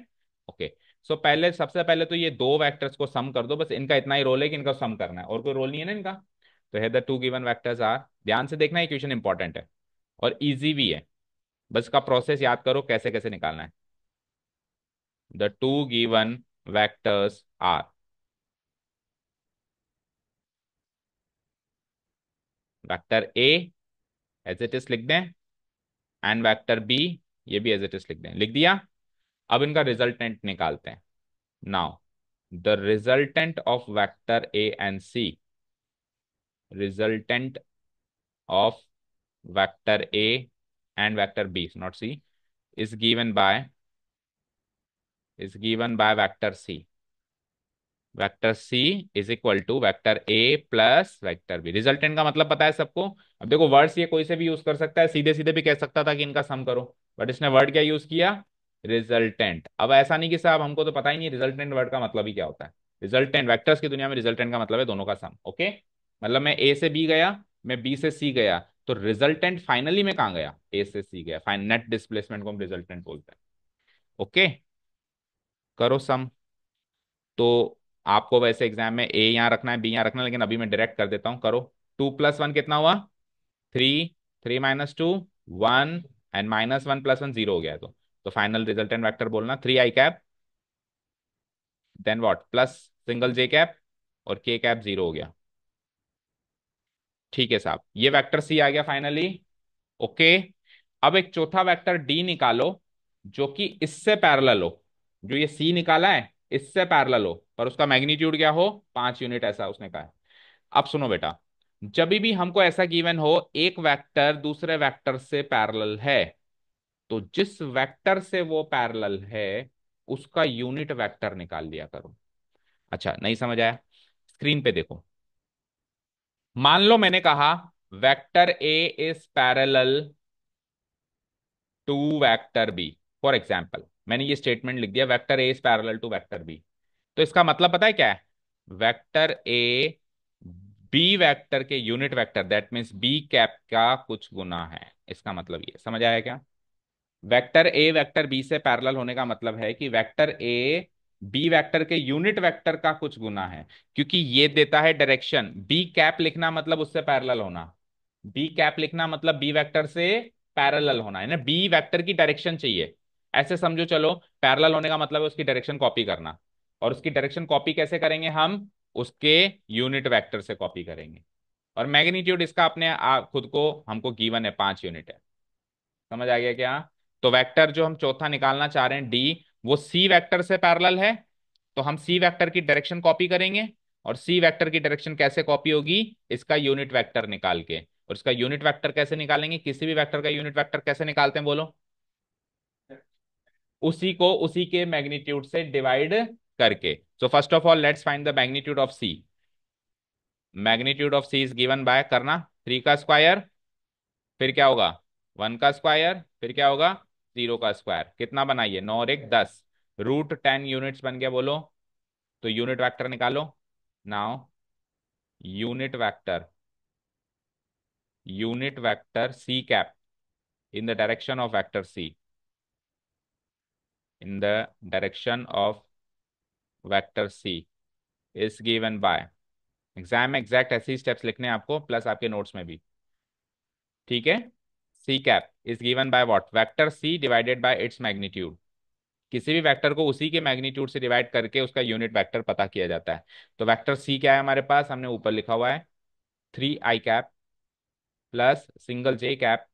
Speaker 1: ओके सो पहले सबसे पहले तो ये दो वेक्टर्स को सम कर दो बस इनका इतना ही रोल है कि इनका सम करना है और कोई रोल नहीं है ना इनका तो है the two given vectors are ध्यान से देखना इक्वेशन इंपॉर्टेंट है और इजी भी है बस का प्रोसेस याद करो कैसे कैसे निकालना है the two given vectors are vector A as it is लिख दें एंड वेक्टर बी ये भी एज इट इज लिख दें लिख दिया अब इनका रिजल्टेंट निकालते हैं now the resultant of vector A and C resultant of vector A and vector B, not C, is given by is given by vector C. Vector C is equal to vector A plus vector B resultant का मतलब पता है सबको अब देखो words ये कोई से भी यूज कर सकता है सीधे सीधे भी कह सकता था कि इनका सम करो बट इसने वर्ड क्या यूज किया रिजल्टेंट अब ऐसा नहीं कि साहब हमको तो पता ही नहीं रिजल्टेंट वर्ड का मतलब ही क्या होता है रिजल्टेंट वैक्टर्स की दुनिया में रिजल्टेंट का मतलब है दोनों का सम ओके मतलब मैं ए से बी गया मैं बी से सी गया तो रिजल्टेंट फाइनली मैं कहा गया ए से सी गया फाइन नेट डिस्प्लेसमेंट को हम रिजल्टेंट बोलते हैं ओके करो सम तो आपको वैसे एग्जाम में ए यहां रखना है बी यहां रखना है लेकिन अभी मैं डायरेक्ट कर देता हूँ करो टू प्लस वन कितना हुआ three three minus two one and minus one plus one zero हो गया तो तो फाइनल रिजल्टेंट वेक्टर बोलना three I cap then what plus single J cap और के कैप जीरो हो गया ठीक है साहब ये वेक्टर सी आ गया फाइनली ओके अब एक चौथा वेक्टर डी निकालो जो कि इससे पैरल हो जो ये सी निकाला है इससे पैरल हो पर उसका मैग्नीट्यूड क्या हो पांच यूनिट ऐसा उसने कहा अब सुनो बेटा जब भी हमको ऐसा गिवन हो एक वेक्टर दूसरे वेक्टर से पैरल है तो जिस वेक्टर से वो पैरल है उसका यूनिट वेक्टर निकाल लिया करो अच्छा नहीं समझ आया स्क्रीन पे देखो मान लो मैंने कहा vector A is parallel to vector B for example मैंने ये स्टेटमेंट लिख दिया vector A is parallel to vector B तो इसका मतलब पता है क्या है वेक्टर ए बी वेक्टर के unit vector that means B cap का कुछ गुना है इसका मतलब ये समझ आया क्या वेक्टर ए वेक्टर बी से पैरेलल होने का मतलब है कि वेक्टर ए बी वेक्टर के यूनिट वेक्टर का कुछ गुना है क्योंकि ये देता है डायरेक्शन बी कैप लिखना मतलब उससे पैरेलल होना बी कैप लिखना मतलब बी वेक्टर से पैरेलल होना है ना बी वेक्टर की डायरेक्शन चाहिए ऐसे समझो चलो पैरेलल होने का मतलब है उसकी डायरेक्शन कॉपी करना और उसकी डायरेक्शन कॉपी कैसे करेंगे हम उसके यूनिट वैक्टर से कॉपी करेंगे और मैग्नीट्यूड इसका अपने खुद को हमको गिवन है पांच यूनिट है समझ आ गया क्या तो वेक्टर जो हम चौथा निकालना चाह रहे हैं डी वो सी वेक्टर से पैरेलल है तो हम सी वेक्टर की डायरेक्शन कॉपी करेंगे और सी वेक्टर की डायरेक्शन कैसे कॉपी होगी इसका यूनिट वेक्टर निकाल के और इसका यूनिट वेक्टर कैसे निकालेंगे किसी भी वेक्टर का यूनिट वेक्टर कैसे निकालते हैं बोलो उसी को उसी के मैग्नीट्यूड से डिवाइड करके so first of all let's find the magnitude of C magnitude of C is given by करना थ्री का स्क्वायर फिर क्या होगा वन का स्क्वायर फिर क्या होगा जीरो का स्क्वायर कितना बनाइए नौ और एक दस रूट टेन यूनिट्स बन गया बोलो तो यूनिट वेक्टर निकालो now unit vector unit vector C cap in the direction of vector C in the direction of vector C is given by exam में एग्जैक्ट ऐसे ही स्टेप्स लिखने हैं आपको प्लस आपके नोट्स में भी ठीक है C cap is given by what vector C divided by its magnitude किसी भी वेक्टर को उसी के मैग्नीट्यूड से डिवाइड करके उसका यूनिट वेक्टर पता किया जाता है तो वेक्टर सी क्या है हमारे पास हमने ऊपर लिखा हुआ है three I cap plus single J cap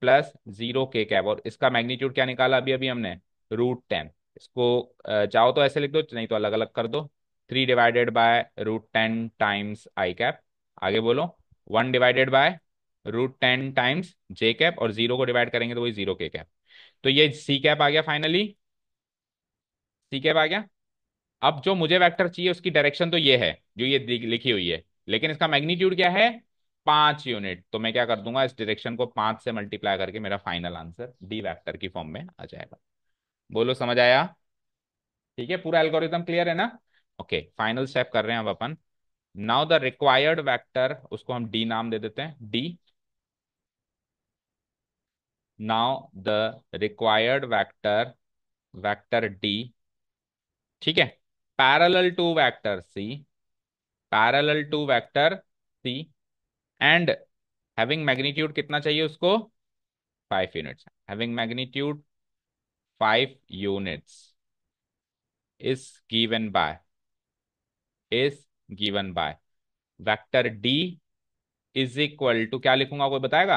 Speaker 1: plus zero के कैप और इसका मैग्नीट्यूड क्या निकाला अभी अभी हमने रूट टेन इसको चाहो तो ऐसे लिख दो नहीं तो अलग अलग कर दो three divided by root ten times I cap आगे बोलो one divided by root ten times J cap और जीरो को डिवाइड करेंगे तो वही जीरो के कैप तो ये सी कैप आ गया फाइनली सी कैप आ गया अब जो मुझे वेक्टर चाहिए उसकी डायरेक्शन तो ये है जो ये लिखी हुई है लेकिन इसका मैग्नीट्यूड क्या है पांच यूनिट तो मैं क्या कर दूंगा इस डायरेक्शन को पांच से मल्टीप्लाई करके मेरा फाइनल आंसर डी वैक्टर की फॉर्म में आ जाएगा बोलो समझ आया ठीक है पूरा एल्गोरिज्म क्लियर है ना ओके फाइनल स्टेप कर रहे हैं अब अपन नाउ द रिक्वायर्ड वैक्टर उसको हम डी नाम दे देते हैं D now the required vector vector d ठीक है parallel to vector c parallel to vector c and having magnitude कितना चाहिए उसको five units having magnitude five units is given by is given by vector d is equal to क्या लिखूंगा कोई बताएगा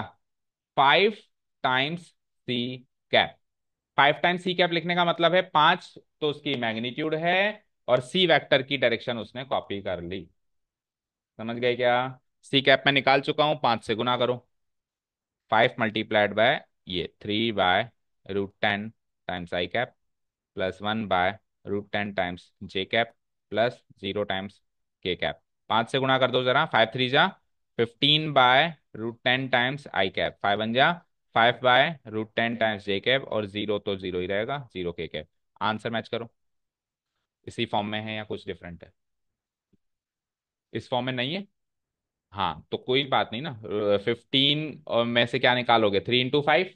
Speaker 1: five times C cap five times C cap लिखने का मतलब है पांच तो उसकी मैग्नीट्यूड है और सी वेक्टर की डायरेक्शन उसने कॉपी कर ली समझ गए क्या सी कैप में निकाल चुका हूं पांच से गुना करो फाइव मल्टीप्लाइड बाय ये three by root ten times I cap plus one by root ten times J cap plus zero times K cap पांच से गुना कर दो जरा फाइव थ्री जा fifteen by root ten times I cap five one जा five by root ten times J cap और zero तो जीरो ही रहेगा जीरो के कैब आंसर मैच करो इसी फॉर्म में है या कुछ डिफरेंट है इस फॉर्म में नहीं है हाँ तो कोई बात नहीं ना फिफ्टीन में से क्या निकालोगे थ्री इंटू फाइव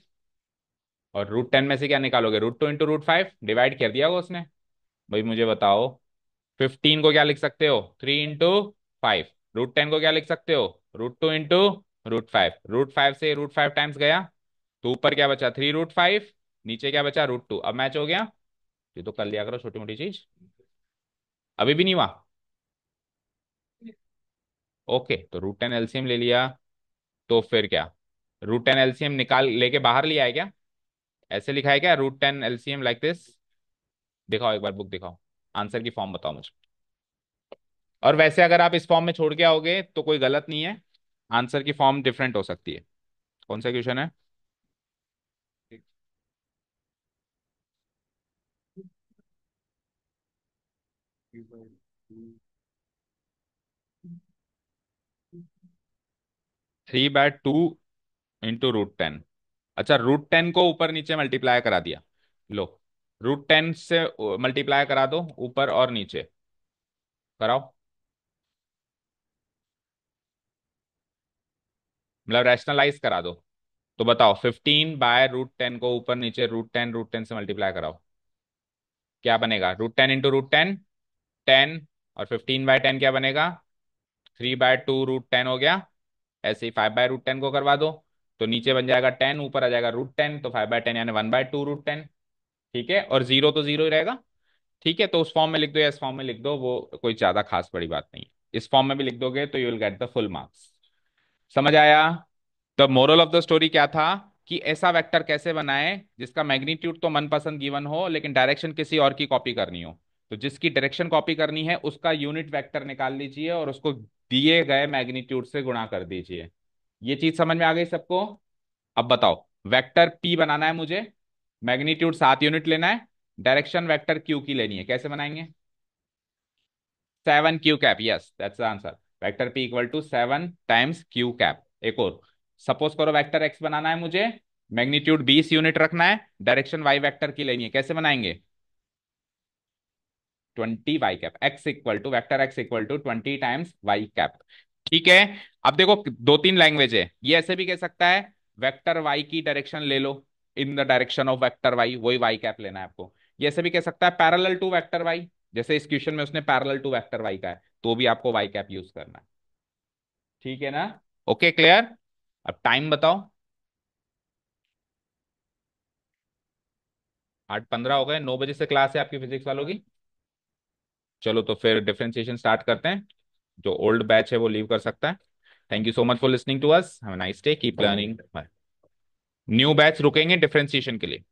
Speaker 1: और रूट टेन में से क्या निकालोगे root two into root five divide कर दिया होगा उसने भाई मुझे बताओ फिफ्टीन को क्या लिख सकते हो three into five root ten को क्या लिख सकते हो root two into root five root five से रूट फाइव टाइम्स गया तो ऊपर क्या बचा थ्री रूट फाइव नीचे क्या बचा रूट टू अब मैच हो गया ये तो कर लिया करो छोटी मोटी चीज अभी भी नहीं हुआ ओके तो रूट टेन एल्सियम ले लिया तो फिर क्या रूट टेन एल्सियम निकाल लेके बाहर लिया है क्या ऐसे लिखा है क्या रूट टेन एल्सियम लाइक दिस दिखाओ एक बार बुक दिखाओ आंसर की फॉर्म बताओ मुझे और वैसे अगर आप इस फॉर्म में छोड़ के आओगे तो कोई गलत नहीं है आंसर की फॉर्म डिफरेंट हो सकती है कौन सा क्वेश्चन है three by two into root ten अच्छा रूट टेन को ऊपर नीचे मल्टीप्लाई करा दिया लो रूट टेन से मल्टीप्लाई करा दो ऊपर और नीचे कराओ मतलब रैशनलाइज करा दो तो बताओ फिफ्टीन बाय रूट टेन को ऊपर नीचे रूट टेन रूट टेन से मल्टीप्लाई कराओ क्या बनेगा root ten into root ten ten और फिफ्टीन बाय टेन क्या बनेगा three by two root ten हो गया ऐसे ही फाइव बाय रूट टेन को करवा दो तो नीचे बन जाएगा टेन ऊपर आ जाएगा रूट टेन तो फाइव बाय टेन यानी one by two root ten ठीक है और जीरो तो जीरो ही रहेगा ठीक है तो उस फॉर्म में लिख दो या इस फॉर्म में लिख दो वो कोई ज्यादा खास बड़ी बात नहीं इस फॉर्म में भी लिख दोगे तो you will get the full marks समझ आया तो मोरल ऑफ द स्टोरी क्या था कि ऐसा वेक्टर कैसे बनाए जिसका मैग्नीट्यूड तो मनपसंद गिवन हो लेकिन डायरेक्शन किसी और की कॉपी करनी हो तो जिसकी डायरेक्शन कॉपी करनी है उसका यूनिट वेक्टर निकाल लीजिए और उसको दिए गए मैग्नीट्यूड से गुणा कर दीजिए ये चीज समझ में आ गई सबको अब बताओ वेक्टर पी बनाना है मुझे मैग्नीट्यूड सात यूनिट लेना है डायरेक्शन वेक्टर क्यू की लेनी है कैसे बनाएंगे seven Q cap yes that's the answer vector P equal to seven times Q cap एक और सपोज करो वेक्टर एक्स बनाना है मुझे मैग्नीट्यूड बीस यूनिट रखना है डायरेक्शन वाई वेक्टर की लेनी है कैसे बनाएंगे twenty Y cap X equal to vector X equal to twenty times Y cap ठीक है अब देखो दो तीन लैंग्वेज है ये ऐसे भी कह सकता है वेक्टर वाई की डायरेक्शन ले लो in the direction of vector Y वही वाई कैप लेना है आपको ये ऐसे भी कह सकता है पैरेलल टू वेक्टर वाई जैसे इस क्वेश्चन में उसने पैरेलल टू वेक्टर वाई का है तो भी आपको वाई कैप यूज करना है ठीक है ना ओके क्लियर अब टाइम बताओ आठ पंद्रह हो गए नौ बजे से क्लास है आपकी फिजिक्स वालों की चलो तो फिर डिफ्रेंसिएशन स्टार्ट करते हैं जो ओल्ड बैच है वो लीव कर सकता है thank you so much for listening to us have nice day keep learning bye new batch रुकेंगे डिफ्रेंसिएशन के लिए